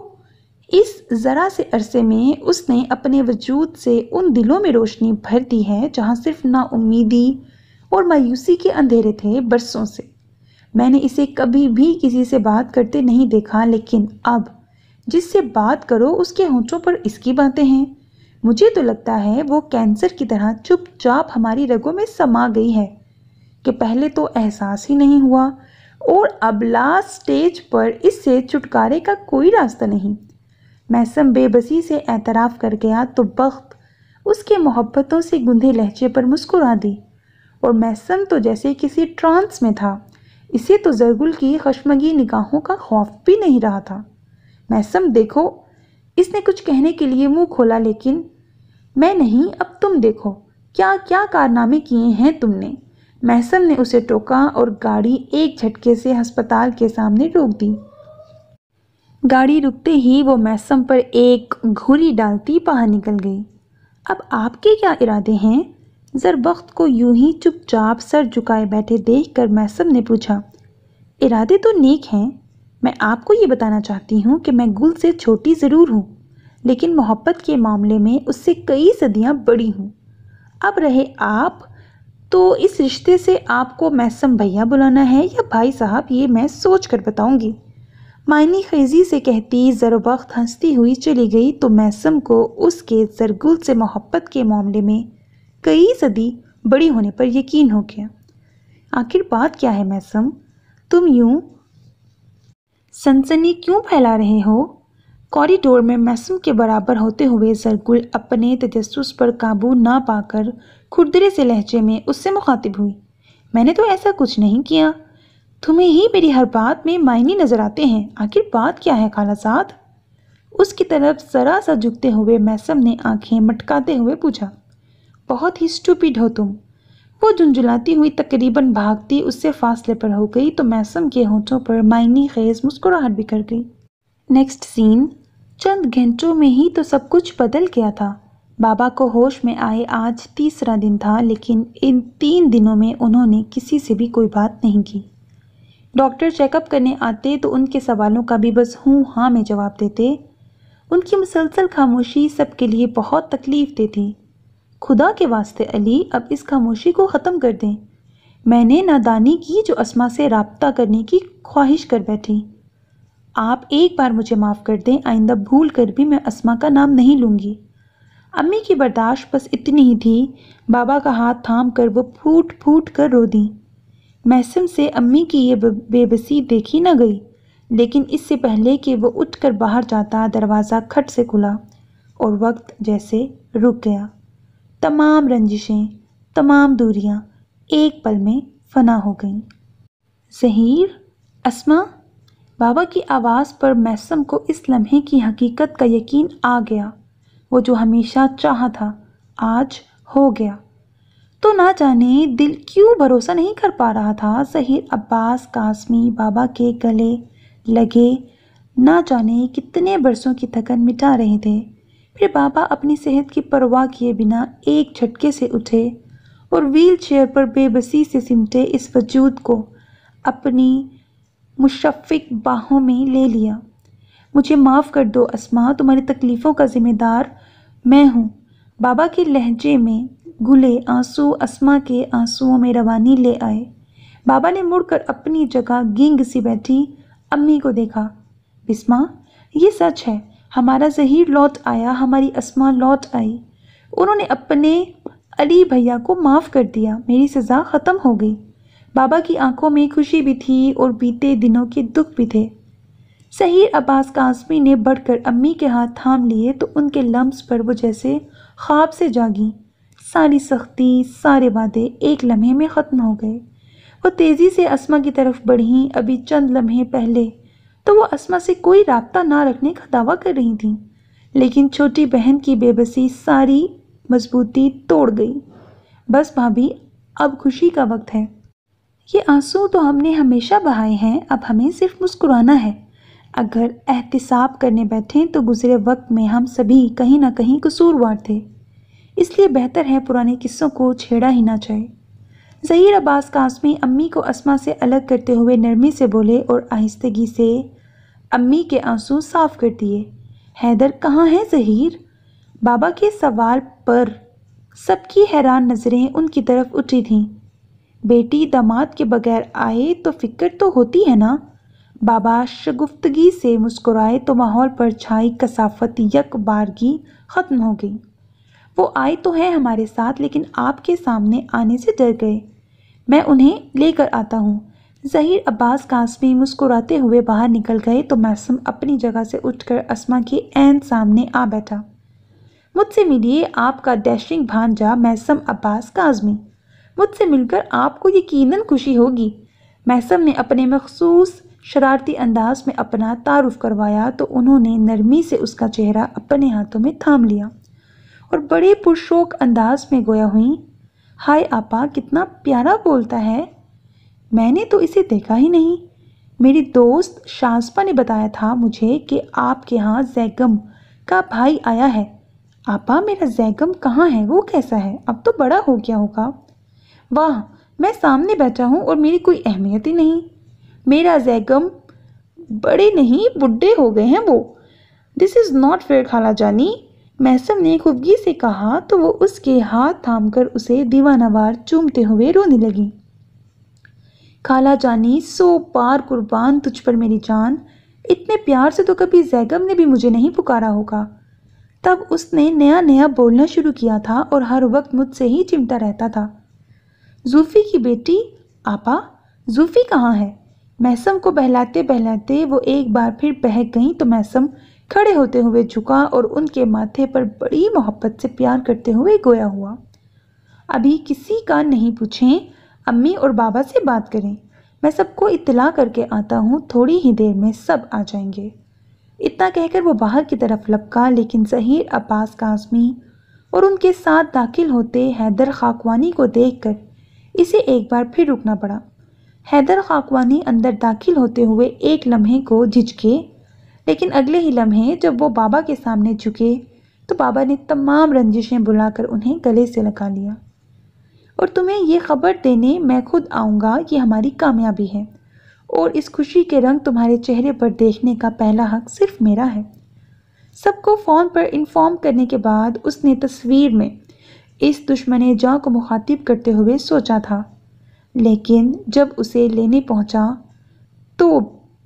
इस ज़रा से अरसे में उसने अपने वजूद से उन दिलों में रोशनी भर दी है जहाँ सिर्फ नाउमीदी और मायूसी के अंधेरे थे बरसों से मैंने इसे कभी भी किसी से बात करते नहीं देखा लेकिन अब जिससे बात करो उसके होंठों पर इसकी बातें हैं मुझे तो लगता है वो कैंसर की तरह चुपचाप हमारी रगों में समा गई है कि पहले तो एहसास ही नहीं हुआ और अब लास्ट स्टेज पर इससे छुटकारे का कोई रास्ता नहीं मैसम बेबसी से एतराफ़ कर गया तो बख्त उसके मोहब्बतों से गुंधे लहजे पर मुस्कुरा दी और मैसम तो जैसे किसी ट्रांस में था इसे तो जरगुल की खशमगी निगाहों का खौफ भी नहीं रहा था मैसम देखो इसने कुछ कहने के लिए मुंह खोला लेकिन मैं नहीं अब तुम देखो क्या क्या कारनामे किए हैं तुमने मैसम ने उसे टोका और गाड़ी एक झटके से अस्पताल के सामने रोक दी गाड़ी रुकते ही वो मैसम पर एक घूरी डालती बाहर निकल गई अब आपके क्या इरादे हैं जर वक्त को यूं ही चुपचाप सर झुकाए बैठे देख कर मैसम ने पूछा इरादे तो नेक हैं मैं आपको ये बताना चाहती हूँ कि मैं गुल से छोटी ज़रूर हूँ लेकिन मोहब्बत के मामले में उससे कई सदियाँ बड़ी हूँ अब रहे आप तो इस रिश्ते से आपको मैसम भैया बुलाना है या भाई साहब ये मैं सोच कर बताऊँगी मायनी खैजी से कहती वक्त हंसती हुई चली गई तो मैसम को उसके जरगुल से मोहब्बत के मामले में कई सदी बड़ी होने पर यकीन हो गया आखिर बात क्या है मैसम तुम यूँ सनसनी क्यों फैला रहे हो कॉरिडोर में मैसम के बराबर होते हुए सरगुल अपने तजस्स पर काबू ना पाकर खुरदरे से लहजे में उससे मुखातिब हुई मैंने तो ऐसा कुछ नहीं किया तुम्हें ही मेरी हर बात में मायने नज़र आते हैं आखिर बात क्या है खाला साद उसकी तरफ जरा सा झुकते हुए मैसम ने आंखें मटकाते हुए पूछा बहुत ही स्टूपिड हो तुम वो झुंझुलाती हुई तकरीबन भागती उससे फासले पर हो गई तो मैसम के होठों पर मायनी खेज मुस्कुराहट भी कर गई नेक्स्ट सीन चंद घंटों में ही तो सब कुछ बदल गया था बाबा को होश में आए आज तीसरा दिन था लेकिन इन तीन दिनों में उन्होंने किसी से भी कोई बात नहीं की डॉक्टर चेकअप करने आते तो उनके सवालों का भी बस हूँ हाँ में जवाब देते उनकी मुसलसल खामोशी सबके लिए बहुत तकलीफ देती खुदा के वास्ते अली अब इस खामोशी को ख़त्म कर दें मैंने नादानी की जो असमा से रबता करने की ख्वाहिश कर बैठी आप एक बार मुझे माफ़ कर दें आइंदा भूल कर भी मैं असमा का नाम नहीं लूँगी अम्मी की बर्दाश्त बस इतनी ही थी बाबा का हाथ थाम कर वो फूट फूट कर रो दी महसम से अम्मी की ये बेबसी देखी न गई लेकिन इससे पहले कि वो उठकर बाहर जाता दरवाज़ा खट से खुला और वक्त जैसे रुक गया तमाम रंजिशें तमाम दूरियां एक पल में फना हो गईं जहीर असमा बाबा की आवाज़ पर मैसम को इस लम्हे की हकीकत का यकीन आ गया वो जो हमेशा चाह था आज हो गया तो ना जाने दिल क्यों भरोसा नहीं कर पा रहा था जहीर अब्बास कासमी बाबा के गले लगे ना जाने कितने बरसों की थकन मिटा रहे थे फिर बाबा अपनी सेहत की परवाह किए बिना एक झटके से उठे और व्हील चेयर पर बेबसी से सिमटे इस वजूद को अपनी मुशफ़िक बाहों में ले लिया मुझे माफ़ कर दो असमा तुम्हारी तकलीफ़ों का ज़िम्मेदार मैं हूँ बाबा के लहजे में गुले आंसू असमा के आंसुओं में रवानी ले आए बाबा ने मुड़कर अपनी जगह गिंग सी बैठी अम्मी को देखा बिस्मा ये सच है हमारा ज़हीर लौट आया हमारी असमा लौट आई उन्होंने अपने अली भैया को माफ़ कर दिया मेरी सज़ा ख़त्म हो गई बाबा की आंखों में खुशी भी थी और बीते दिनों के दुख भी थे सहीर अब्बास कासमी ने बढ़कर अम्मी के हाथ थाम लिए तो उनके लम्ब पर वो जैसे ख्वाब से जागी सारी सख्ती सारे वादे एक लम्हे में ख़त्म हो गए वो तेज़ी से असमा की तरफ बढ़ी अभी चंद लम्हे पहले तो वो असमा से कोई रबता ना रखने का दावा कर रही थी लेकिन छोटी बहन की बेबसी सारी मजबूती तोड़ गई बस भाभी अब खुशी का वक्त है ये आंसू तो हमने हमेशा बहाए हैं अब हमें सिर्फ मुस्कुराना है अगर एहतसाब करने बैठें तो गुजरे वक्त में हम सभी कहीं ना कहीं कसूरवार थे इसलिए बेहतर है पुराने किस्सों को छेड़ा ही ना चाहिए जहीर अब्बास कासमी अम्मी को असमा से अलग करते हुए नरमी से बोले और आहिस्तगी से अम्मी के आंसू साफ कर दिए हैदर कहाँ है जहीर बाबा के सवाल पर सबकी हैरान नज़रें उनकी तरफ उठी थीं बेटी दामाद के बगैर आए तो फिक्र तो होती है ना बाबा शगुफ्तगी से मुस्कुराए तो माहौल पर छाई कसाफत यक बारगी ख़त्म हो गई वो आए तो हैं हमारे साथ लेकिन आपके सामने आने से डर गए मैं उन्हें लेकर आता हूँ जहीर अब्बास कासमी मुस्कुराते हुए बाहर निकल गए तो मैसम अपनी जगह से उठकर असमा के एन सामने आ बैठा मुझसे मिलिए आपका डैशिंग भांजा मैसम अब्बास काजमी मुझसे मिलकर आपको यकीनन खुशी होगी मैसम ने अपने मखसूस शरारती अंदाज में अपना तारुफ करवाया तो उन्होंने नरमी से उसका चेहरा अपने हाथों में थाम लिया और बड़े पुरशोक अंदाज में गोया हुई हाय आपा कितना प्यारा बोलता है मैंने तो इसे देखा ही नहीं मेरी दोस्त शाजपा ने बताया था मुझे कि आपके यहाँ जैगम का भाई आया है आपा मेरा जैगम कहाँ है वो कैसा है अब तो बड़ा हो गया होगा वाह मैं सामने बैठा हूँ और मेरी कोई अहमियत ही नहीं मेरा जैगम बड़े नहीं बुढ़े हो गए हैं वो दिस इज़ नॉट फेयर खाला जानी मैसम ने खुबगी से कहा तो वो उसके हाथ थामकर उसे दीवानावार चूमते हुए रोने लगी खाला जानी सो पार कुर्बान तुझ पर मेरी जान इतने प्यार से तो कभी जैगम ने भी मुझे नहीं पुकारा होगा तब उसने नया नया बोलना शुरू किया था और हर वक्त मुझसे ही चिमटा रहता था जूफ़ी की बेटी आपा जूफ़ी कहाँ है मैसम को बहलाते बहलाते वो एक बार फिर बहक गई तो मैसम खड़े होते हुए झुका और उनके माथे पर बड़ी मोहब्बत से प्यार करते हुए गोया हुआ अभी किसी का नहीं पूछें अम्मी और बाबा से बात करें मैं सबको इतला करके आता हूँ थोड़ी ही देर में सब आ जाएंगे इतना कहकर वो बाहर की तरफ लपका लेकिन जहीर अब्बास काजमी और उनके साथ दाखिल होते हैदर खाकवानी को देखकर इसे एक बार फिर रुकना पड़ा हैदर खाकवानी अंदर दाखिल होते हुए एक लम्हे को झिझके लेकिन अगले ही लम्हे जब वो बाबा के सामने झुके तो बाबा ने तमाम रंजिशें बुलाकर उन्हें गले से लगा लिया और तुम्हें ये खबर देने मैं खुद आऊँगा ये हमारी कामयाबी है और इस खुशी के रंग तुम्हारे चेहरे पर देखने का पहला हक सिर्फ मेरा है सबको फ़ोन पर इन्फॉर्म करने के बाद उसने तस्वीर में इस दुश्मन जा को मुखातिब करते हुए सोचा था लेकिन जब उसे लेने पहुंचा तो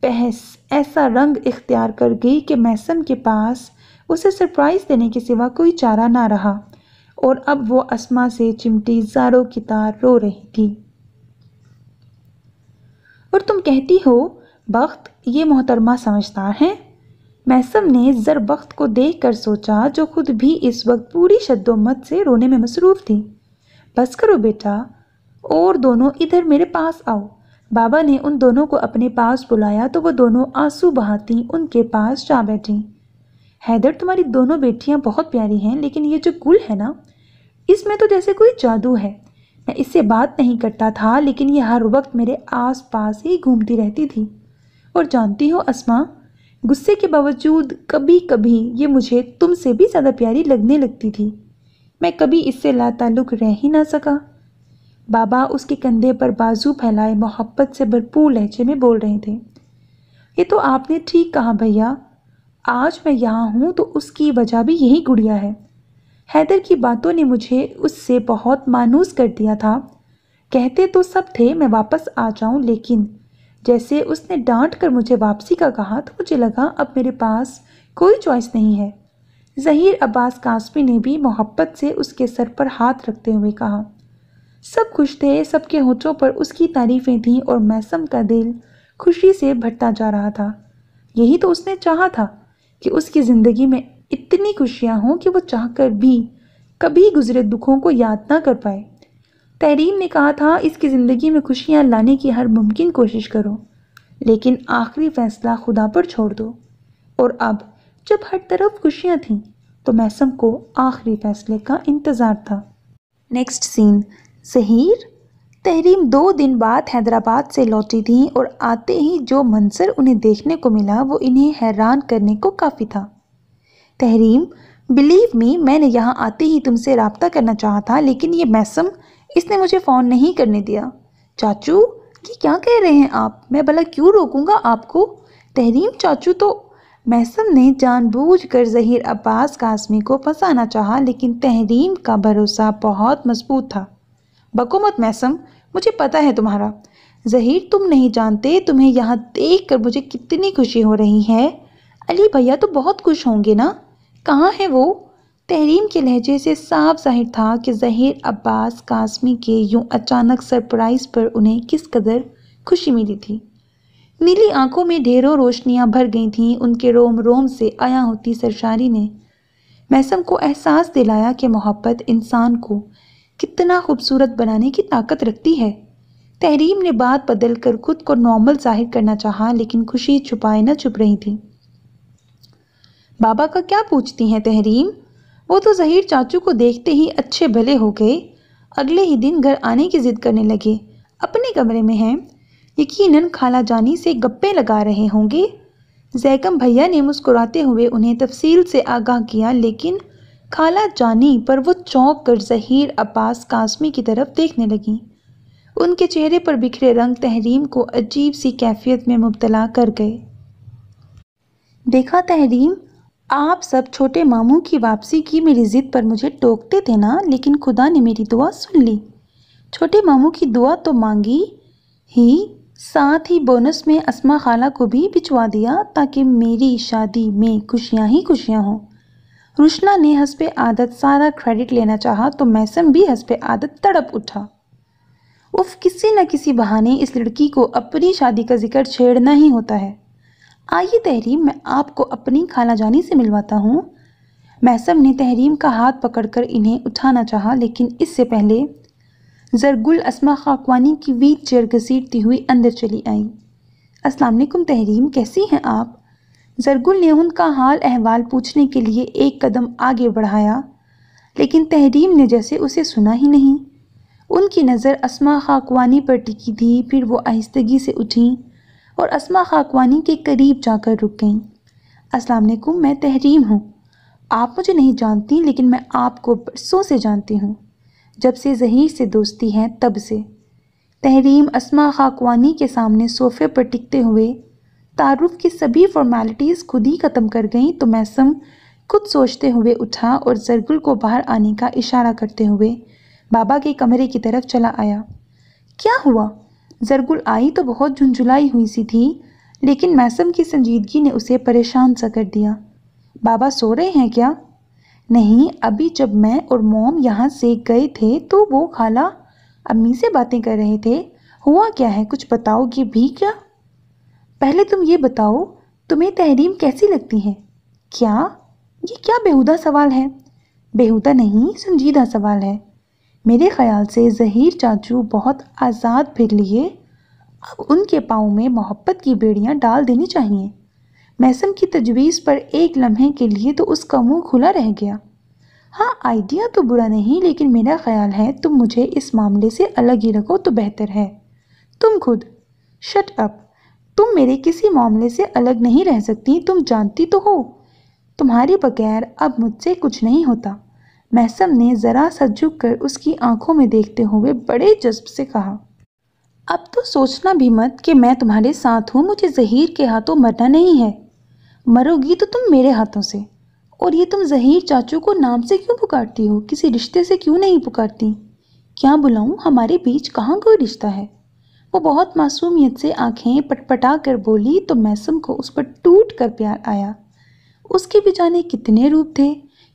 बहस ऐसा रंग इख्तियार कर गई कि मैसम के पास उसे सरप्राइज़ देने के सिवा कोई चारा ना रहा और अब वो आसमां से चिमटी जारों की तार रो रही थी और तुम कहती हो बख्त ये मोहतरमा समझदार हैं मैसम ने जर वक्त को देख कर सोचा जो खुद भी इस वक्त पूरी शद्दोमत से रोने में मसरूफ़ थी बस करो बेटा और दोनों इधर मेरे पास आओ बाबा ने उन दोनों को अपने पास बुलाया तो वो दोनों आंसू बहाती उनके पास जा बैठी हैदर तुम्हारी दोनों बेटियां बहुत प्यारी हैं लेकिन ये जो गुल है ना इसमें तो जैसे कोई जादू है मैं इससे बात नहीं करता था लेकिन ये हर वक्त मेरे आस पास ही घूमती रहती थी और जानती हो असमा गुस्से के बावजूद कभी कभी ये मुझे तुमसे भी ज़्यादा प्यारी लगने लगती थी मैं कभी इससे लाताल्लुक रह ही ना सका बाबा उसके कंधे पर बाजू फैलाए मोहब्बत से भरपूर लहजे में बोल रहे थे ये तो आपने ठीक कहा भैया आज मैं यहाँ हूँ तो उसकी वजह भी यही गुड़िया है हैदर की बातों ने मुझे उससे बहुत मानूस कर दिया था कहते तो सब थे मैं वापस आ जाऊँ लेकिन जैसे उसने डांट कर मुझे वापसी का कहा तो मुझे लगा अब मेरे पास कोई चॉइस नहीं है जहीर अब्बास कासमी ने भी मोहब्बत से उसके सर पर हाथ रखते हुए कहा सब खुश थे सबके होठों पर उसकी तारीफ़ें थीं और मैसम का दिल खुशी से भटता जा रहा था यही तो उसने चाहा था कि उसकी ज़िंदगी में इतनी खुशियाँ हों कि वो चाहकर भी कभी गुजरे दुखों को याद ना कर पाए तहरीम ने कहा था इसकी ज़िंदगी में खुशियाँ लाने की हर मुमकिन कोशिश करो लेकिन आखिरी फ़ैसला खुदा पर छोड़ दो और अब जब हर तरफ खुशियाँ थीं तो मैसम को आखिरी फैसले का इंतज़ार था नेक्स्ट सीन सहीर तहरीम दो दिन बाद हैदराबाद से लौटी थी और आते ही जो मंसर उन्हें देखने को मिला वो इन्हें हैरान करने को काफ़ी था तहरीम बिलीव मी मैंने यहाँ आते ही तुमसे रबता करना चाहा था लेकिन ये मैसम इसने मुझे फ़ोन नहीं करने दिया चाचू ये क्या कह रहे हैं आप मैं भला क्यों रोकूंगा आपको तहरीम चाचू तो मैसम ने जानबूझ कर जहीर अब्बास कासमी को फंसाना चाहा लेकिन तहरीम का भरोसा बहुत मजबूत था बको मत मैसम मुझे पता है तुम्हारा जहीर तुम नहीं जानते तुम्हें यहाँ देख कर मुझे कितनी खुशी हो रही है अली भैया तो बहुत खुश होंगे ना कहाँ है वो तहरीम के लहजे से साफ जाहिर था कि जहीर अब्बास कासमी के यूं अचानक सरप्राइज़ पर उन्हें किस कदर खुशी मिली थी नीली आंखों में ढेरों रोशनियां भर गई थीं उनके रोम रोम से आया होती सरशारी ने मैसम को एहसास दिलाया कि मोहब्बत इंसान को कितना खूबसूरत बनाने की ताकत रखती है तहरीम ने बात बदल कर खुद को नॉर्मल जाहिर करना चाहा लेकिन खुशी छुपाए ना छुप रही थी बाबा का क्या पूछती हैं तहरीम वो तो जहीर चाचू को देखते ही अच्छे भले हो गए अगले ही दिन घर आने की जिद करने लगे अपने कमरे में हैं यकीनन खाला जानी से गप्पे लगा रहे होंगे जैकम भैया ने मुस्कुराते हुए उन्हें तफसील से आगाह किया लेकिन खाला जानी पर वो चौंक कर जहीर अब्बास कासमी की तरफ देखने लगी उनके चेहरे पर बिखरे रंग तहरीम को अजीब सी कैफियत में मुबतला कर गए देखा तहरीम आप सब छोटे मामू की वापसी की मेरी ज़िद पर मुझे टोकते थे ना लेकिन खुदा ने मेरी दुआ सुन ली छोटे मामू की दुआ तो मांगी ही साथ ही बोनस में असमा खाला को भी बिचवा दिया ताकि मेरी शादी में खुशियाँ ही खुशियाँ हों रुशना ने हंसपे आदत सारा क्रेडिट लेना चाहा तो मैसम भी हंसपे आदत तड़प उठा उफ किसी न किसी बहाने इस लड़की को अपनी शादी का जिक्र छेड़ना ही होता है आइए तहरीम मैं आपको अपनी खाला जानी से मिलवाता हूँ मैसम ने तहरीम का हाथ पकड़कर इन्हें उठाना चाहा लेकिन इससे पहले जरगुल असमा खाकवानी की व्हील चेयर घसीटती हुई अंदर चली आई असलकुम तहरीम कैसी हैं आप जरगुल ने उनका हाल अहवाल पूछने के लिए एक कदम आगे बढ़ाया लेकिन तहरीम ने जैसे उसे सुना ही नहीं उनकी नज़र असमा खाकवानी पर टिकी थी फिर वो आहिस्तगी से उठी और असमा खाकवानी के करीब जाकर रुक गईं असलकुम मैं तहरीम हूँ आप मुझे नहीं जानती लेकिन मैं आपको बरसों से जानती हूँ जब से जहीर से दोस्ती है तब से तहरीम असमा खाकवानी के सामने सोफ़े पर टिकते हुए तारुफ की सभी फॉर्मेलिटीज़ खुद ही ख़त्म कर गईं तो मैसम खुद सोचते हुए उठा और जरगुल को बाहर आने का इशारा करते हुए बाबा के कमरे की तरफ चला आया क्या हुआ जरगुल आई तो बहुत झुंझुलाई हुई सी थी लेकिन मैसम की संजीदगी ने उसे परेशान सा कर दिया बाबा सो रहे हैं क्या नहीं अभी जब मैं और मोम यहाँ से गए थे तो वो खाला अम्मी से बातें कर रहे थे हुआ क्या है कुछ बताओगी भी क्या पहले तुम ये बताओ तुम्हें तहरीम कैसी लगती है क्या ये क्या बेहुदा सवाल है बेहुदा नहीं संजीदा सवाल है मेरे ख्याल से जहीर चाचू बहुत आज़ाद फिर लिए अब उनके पाँव में मोहब्बत की बेड़ियाँ डाल देनी चाहिए मैसम की तजवीज़ पर एक लम्हे के लिए तो उसका मुंह खुला रह गया हाँ आइडिया तो बुरा नहीं लेकिन मेरा ख्याल है तुम मुझे इस मामले से अलग ही रखो तो बेहतर है तुम खुद शट अप तुम मेरे किसी मामले से अलग नहीं रह सकती तुम जानती तो हो तुम्हारे बगैर अब मुझसे कुछ नहीं होता महसम ने ज़रा सा झुक कर उसकी आंखों में देखते हुए बड़े जज्ब से कहा अब तो सोचना भी मत कि मैं तुम्हारे साथ हूँ मुझे जहीर के हाथों मरना नहीं है मरोगी तो तुम मेरे हाथों से और ये तुम जहीर चाचू को नाम से क्यों पुकारती हो किसी रिश्ते से क्यों नहीं पुकारती क्या बुलाऊँ हमारे बीच कहाँ कोई रिश्ता है वो बहुत मासूमियत से आंखें पटपटा कर बोली तो मैसम को उस पर टूट कर प्यार आया उसके भी जाने कितने रूप थे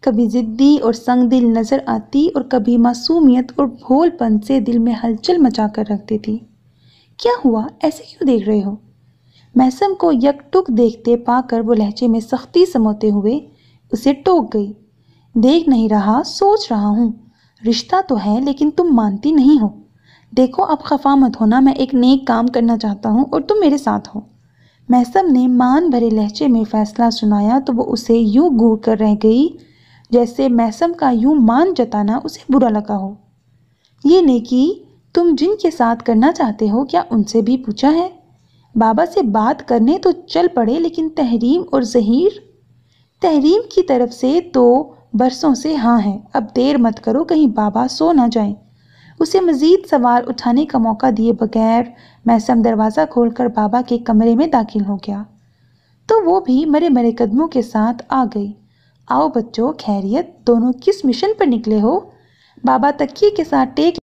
कभी ज़िद्दी और संग दिल नज़र आती और कभी मासूमियत और भोलपन से दिल में हलचल मचा कर रखती थी क्या हुआ ऐसे क्यों देख रहे हो मैसम को यकटुक देखते पाकर वो लहजे में सख्ती समोते हुए उसे टोक गई देख नहीं रहा सोच रहा हूँ रिश्ता तो है लेकिन तुम मानती नहीं हो देखो अब खफा मत होना मैं एक नेक काम करना चाहता हूँ और तुम मेरे साथ हो महसम ने मान भरे लहजे में फैसला सुनाया तो वो उसे यूं घूर कर रह गई जैसे महसम का यूं मान जताना उसे बुरा लगा हो ये नेकी तुम जिनके साथ करना चाहते हो क्या उनसे भी पूछा है बाबा से बात करने तो चल पड़े लेकिन तहरीम और जहीर तहरीम की तरफ से तो बरसों से हाँ है अब देर मत करो कहीं बाबा सो ना जाएं उसे मजीद सवाल उठाने का मौका दिए बगैर मैसम दरवाज़ा खोलकर बाबा के कमरे में दाखिल हो गया तो वो भी मरे मरे कदमों के साथ आ गई आओ बच्चों खैरियत दोनों किस मिशन पर निकले हो बाबा तकिए के साथ टेक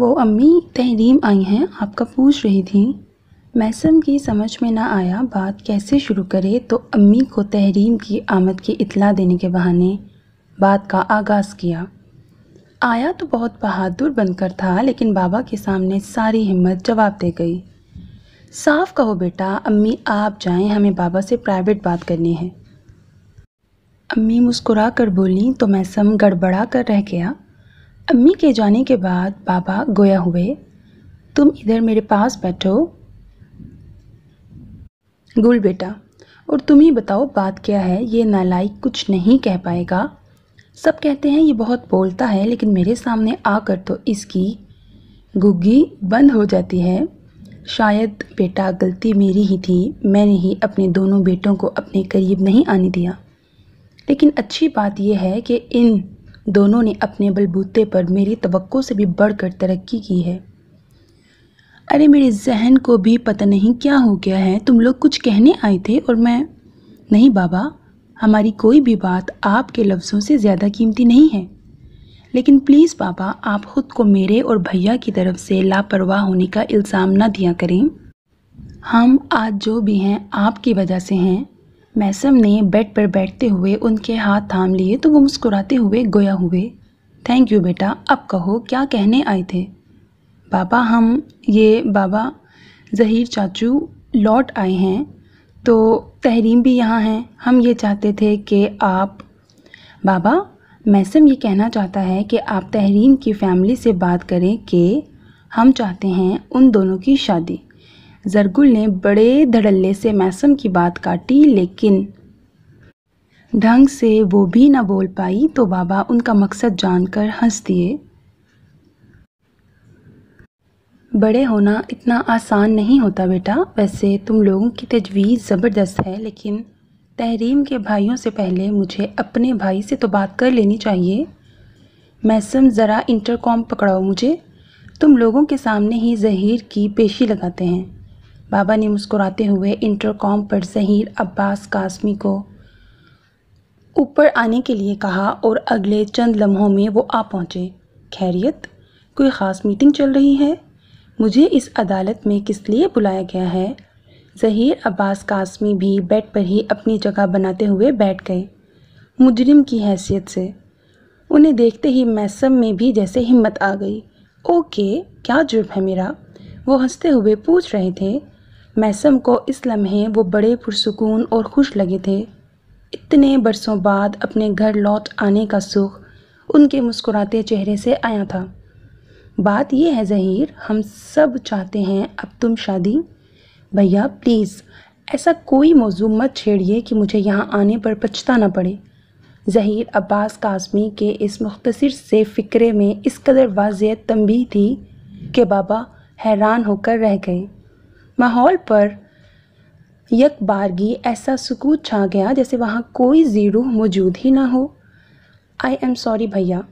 वो अम्मी तहरीम आई हैं आपका पूछ रही थी मैसम की समझ में ना आया बात कैसे शुरू करे तो अम्मी को तहरीम की आमद की इतला देने के बहाने बात का आगाज़ किया आया तो बहुत बहादुर बनकर था लेकिन बाबा के सामने सारी हिम्मत जवाब दे गई साफ कहो बेटा अम्मी आप जाएं हमें बाबा से प्राइवेट बात करनी है अम्मी मुस्कुरा कर बोली तो मैं सम गड़बड़ा कर रह गया अम्मी के जाने के बाद बाबा गोया हुए तुम इधर मेरे पास बैठो गुल बेटा और तुम ही बताओ बात क्या है ये नालायक कुछ नहीं कह पाएगा सब कहते हैं ये बहुत बोलता है लेकिन मेरे सामने आकर तो इसकी गुग्गी बंद हो जाती है शायद बेटा गलती मेरी ही थी मैंने ही अपने दोनों बेटों को अपने करीब नहीं आने दिया लेकिन अच्छी बात यह है कि इन दोनों ने अपने बलबूते पर मेरी तो से भी बढ़कर तरक्की की है अरे मेरे जहन को भी पता नहीं क्या हो गया है तुम लोग कुछ कहने आए थे और मैं नहीं बाबा हमारी कोई भी बात आपके लफ्ज़ों से ज़्यादा कीमती नहीं है लेकिन प्लीज़ पापा आप ख़ुद को मेरे और भैया की तरफ से लापरवाह होने का इल्ज़ाम ना दिया करें हम आज जो भी हैं आपकी वजह से हैं मैसम ने बेड पर बैठते हुए उनके हाथ थाम लिए तो वो मुस्कुराते हुए गोया हुए थैंक यू बेटा अब कहो क्या कहने आए थे पापा हम ये बाबा जहीर चाचू लौट आए हैं तो तहरीम भी यहाँ हैं हम ये चाहते थे कि आप बाबा मैसम ये कहना चाहता है कि आप तहरीम की फैमिली से बात करें कि हम चाहते हैं उन दोनों की शादी जरगुल ने बड़े धड़ल्ले से मैसम की बात काटी लेकिन ढंग से वो भी ना बोल पाई तो बाबा उनका मकसद जानकर हंस दिए बड़े होना इतना आसान नहीं होता बेटा वैसे तुम लोगों की तजवीज़ ज़बरदस्त है लेकिन तहरीम के भाइयों से पहले मुझे अपने भाई से तो बात कर लेनी चाहिए मैसम ज़रा इंटरकॉम पकड़ाओ मुझे तुम लोगों के सामने ही जहीर की पेशी लगाते हैं बाबा ने मुस्कुराते हुए इंटरकॉम पर जहीर अब्बास कासमी को ऊपर आने के लिए कहा और अगले चंद लम्हों में वो आ पहुँचे खैरियत कोई ख़ास मीटिंग चल रही है मुझे इस अदालत में किस लिए बुलाया गया है ज़हीर अब्बास कासमी भी बेड पर ही अपनी जगह बनाते हुए बैठ गए मुजरिम की हैसियत से उन्हें देखते ही मैसम में भी जैसे हिम्मत आ गई ओके क्या जुर्म है मेरा वो हंसते हुए पूछ रहे थे मैसम को इस लम्हे वो बड़े पुरसकून और खुश लगे थे इतने बरसों बाद अपने घर लौट आने का सुख उनके मुस्कुराते चेहरे से आया था बात यह है ज़हीर हम सब चाहते हैं अब तुम शादी भैया प्लीज़ ऐसा कोई मौजू मत छेड़िए कि मुझे यहाँ आने पर पछताना पड़े जहीर अब्बास कासमी के इस मुख्तर से फ़िक्रे में इस कदर वाज तंबी थी कि बाबा हैरान होकर रह गए माहौल पर यक बारगी ऐसा सुकूत छा गया जैसे वहाँ कोई ज़ीरो मौजूद ही ना हो आई एम सॉरी भैया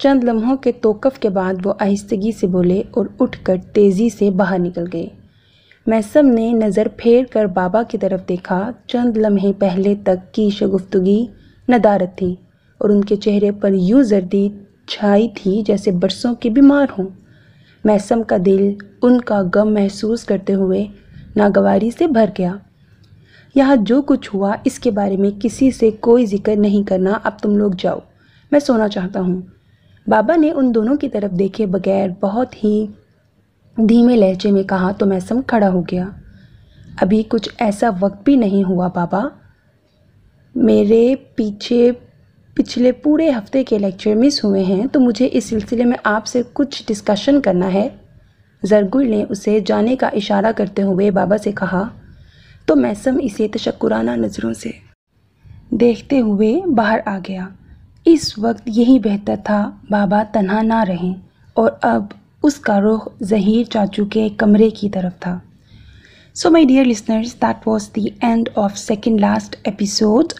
चंद लम्हों के तोकफ़ के बाद वो आहिस्तगी से बोले और उठकर तेज़ी से बाहर निकल गए मैसम ने नज़र फेर कर बाबा की तरफ देखा चंद लम्हे पहले तक की शगुफ्तगी नदारत थी और उनके चेहरे पर यूँ जर्दी छाई थी जैसे बरसों की बीमार हों मैसम का दिल उनका गम महसूस करते हुए नागवारी से भर गया यहाँ जो कुछ हुआ इसके बारे में किसी से कोई जिक्र नहीं करना अब तुम लोग जाओ मैं सोना चाहता हूँ बाबा ने उन दोनों की तरफ देखे बगैर बहुत ही धीमे लहजे में कहा तो मैं सम खड़ा हो गया अभी कुछ ऐसा वक्त भी नहीं हुआ बाबा मेरे पीछे पिछले पूरे हफ्ते के लेक्चर मिस हुए हैं तो मुझे इस सिलसिले में आपसे कुछ डिस्कशन करना है जरगुल ने उसे जाने का इशारा करते हुए बाबा से कहा तो मैसम इसे तशक्राना नज़रों से देखते हुए बाहर आ गया इस वक्त यही बेहतर था बाबा तन्हा ना रहें और अब उसका रुख जहीर चाचू के कमरे की तरफ था so my dear listeners that was the end of second last episode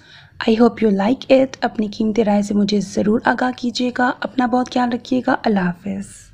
I hope you like it अपनी कीमती राय से मुझे ज़रूर आगाह कीजिएगा अपना बहुत ख्याल रखिएगा अल्लाह हाफिज़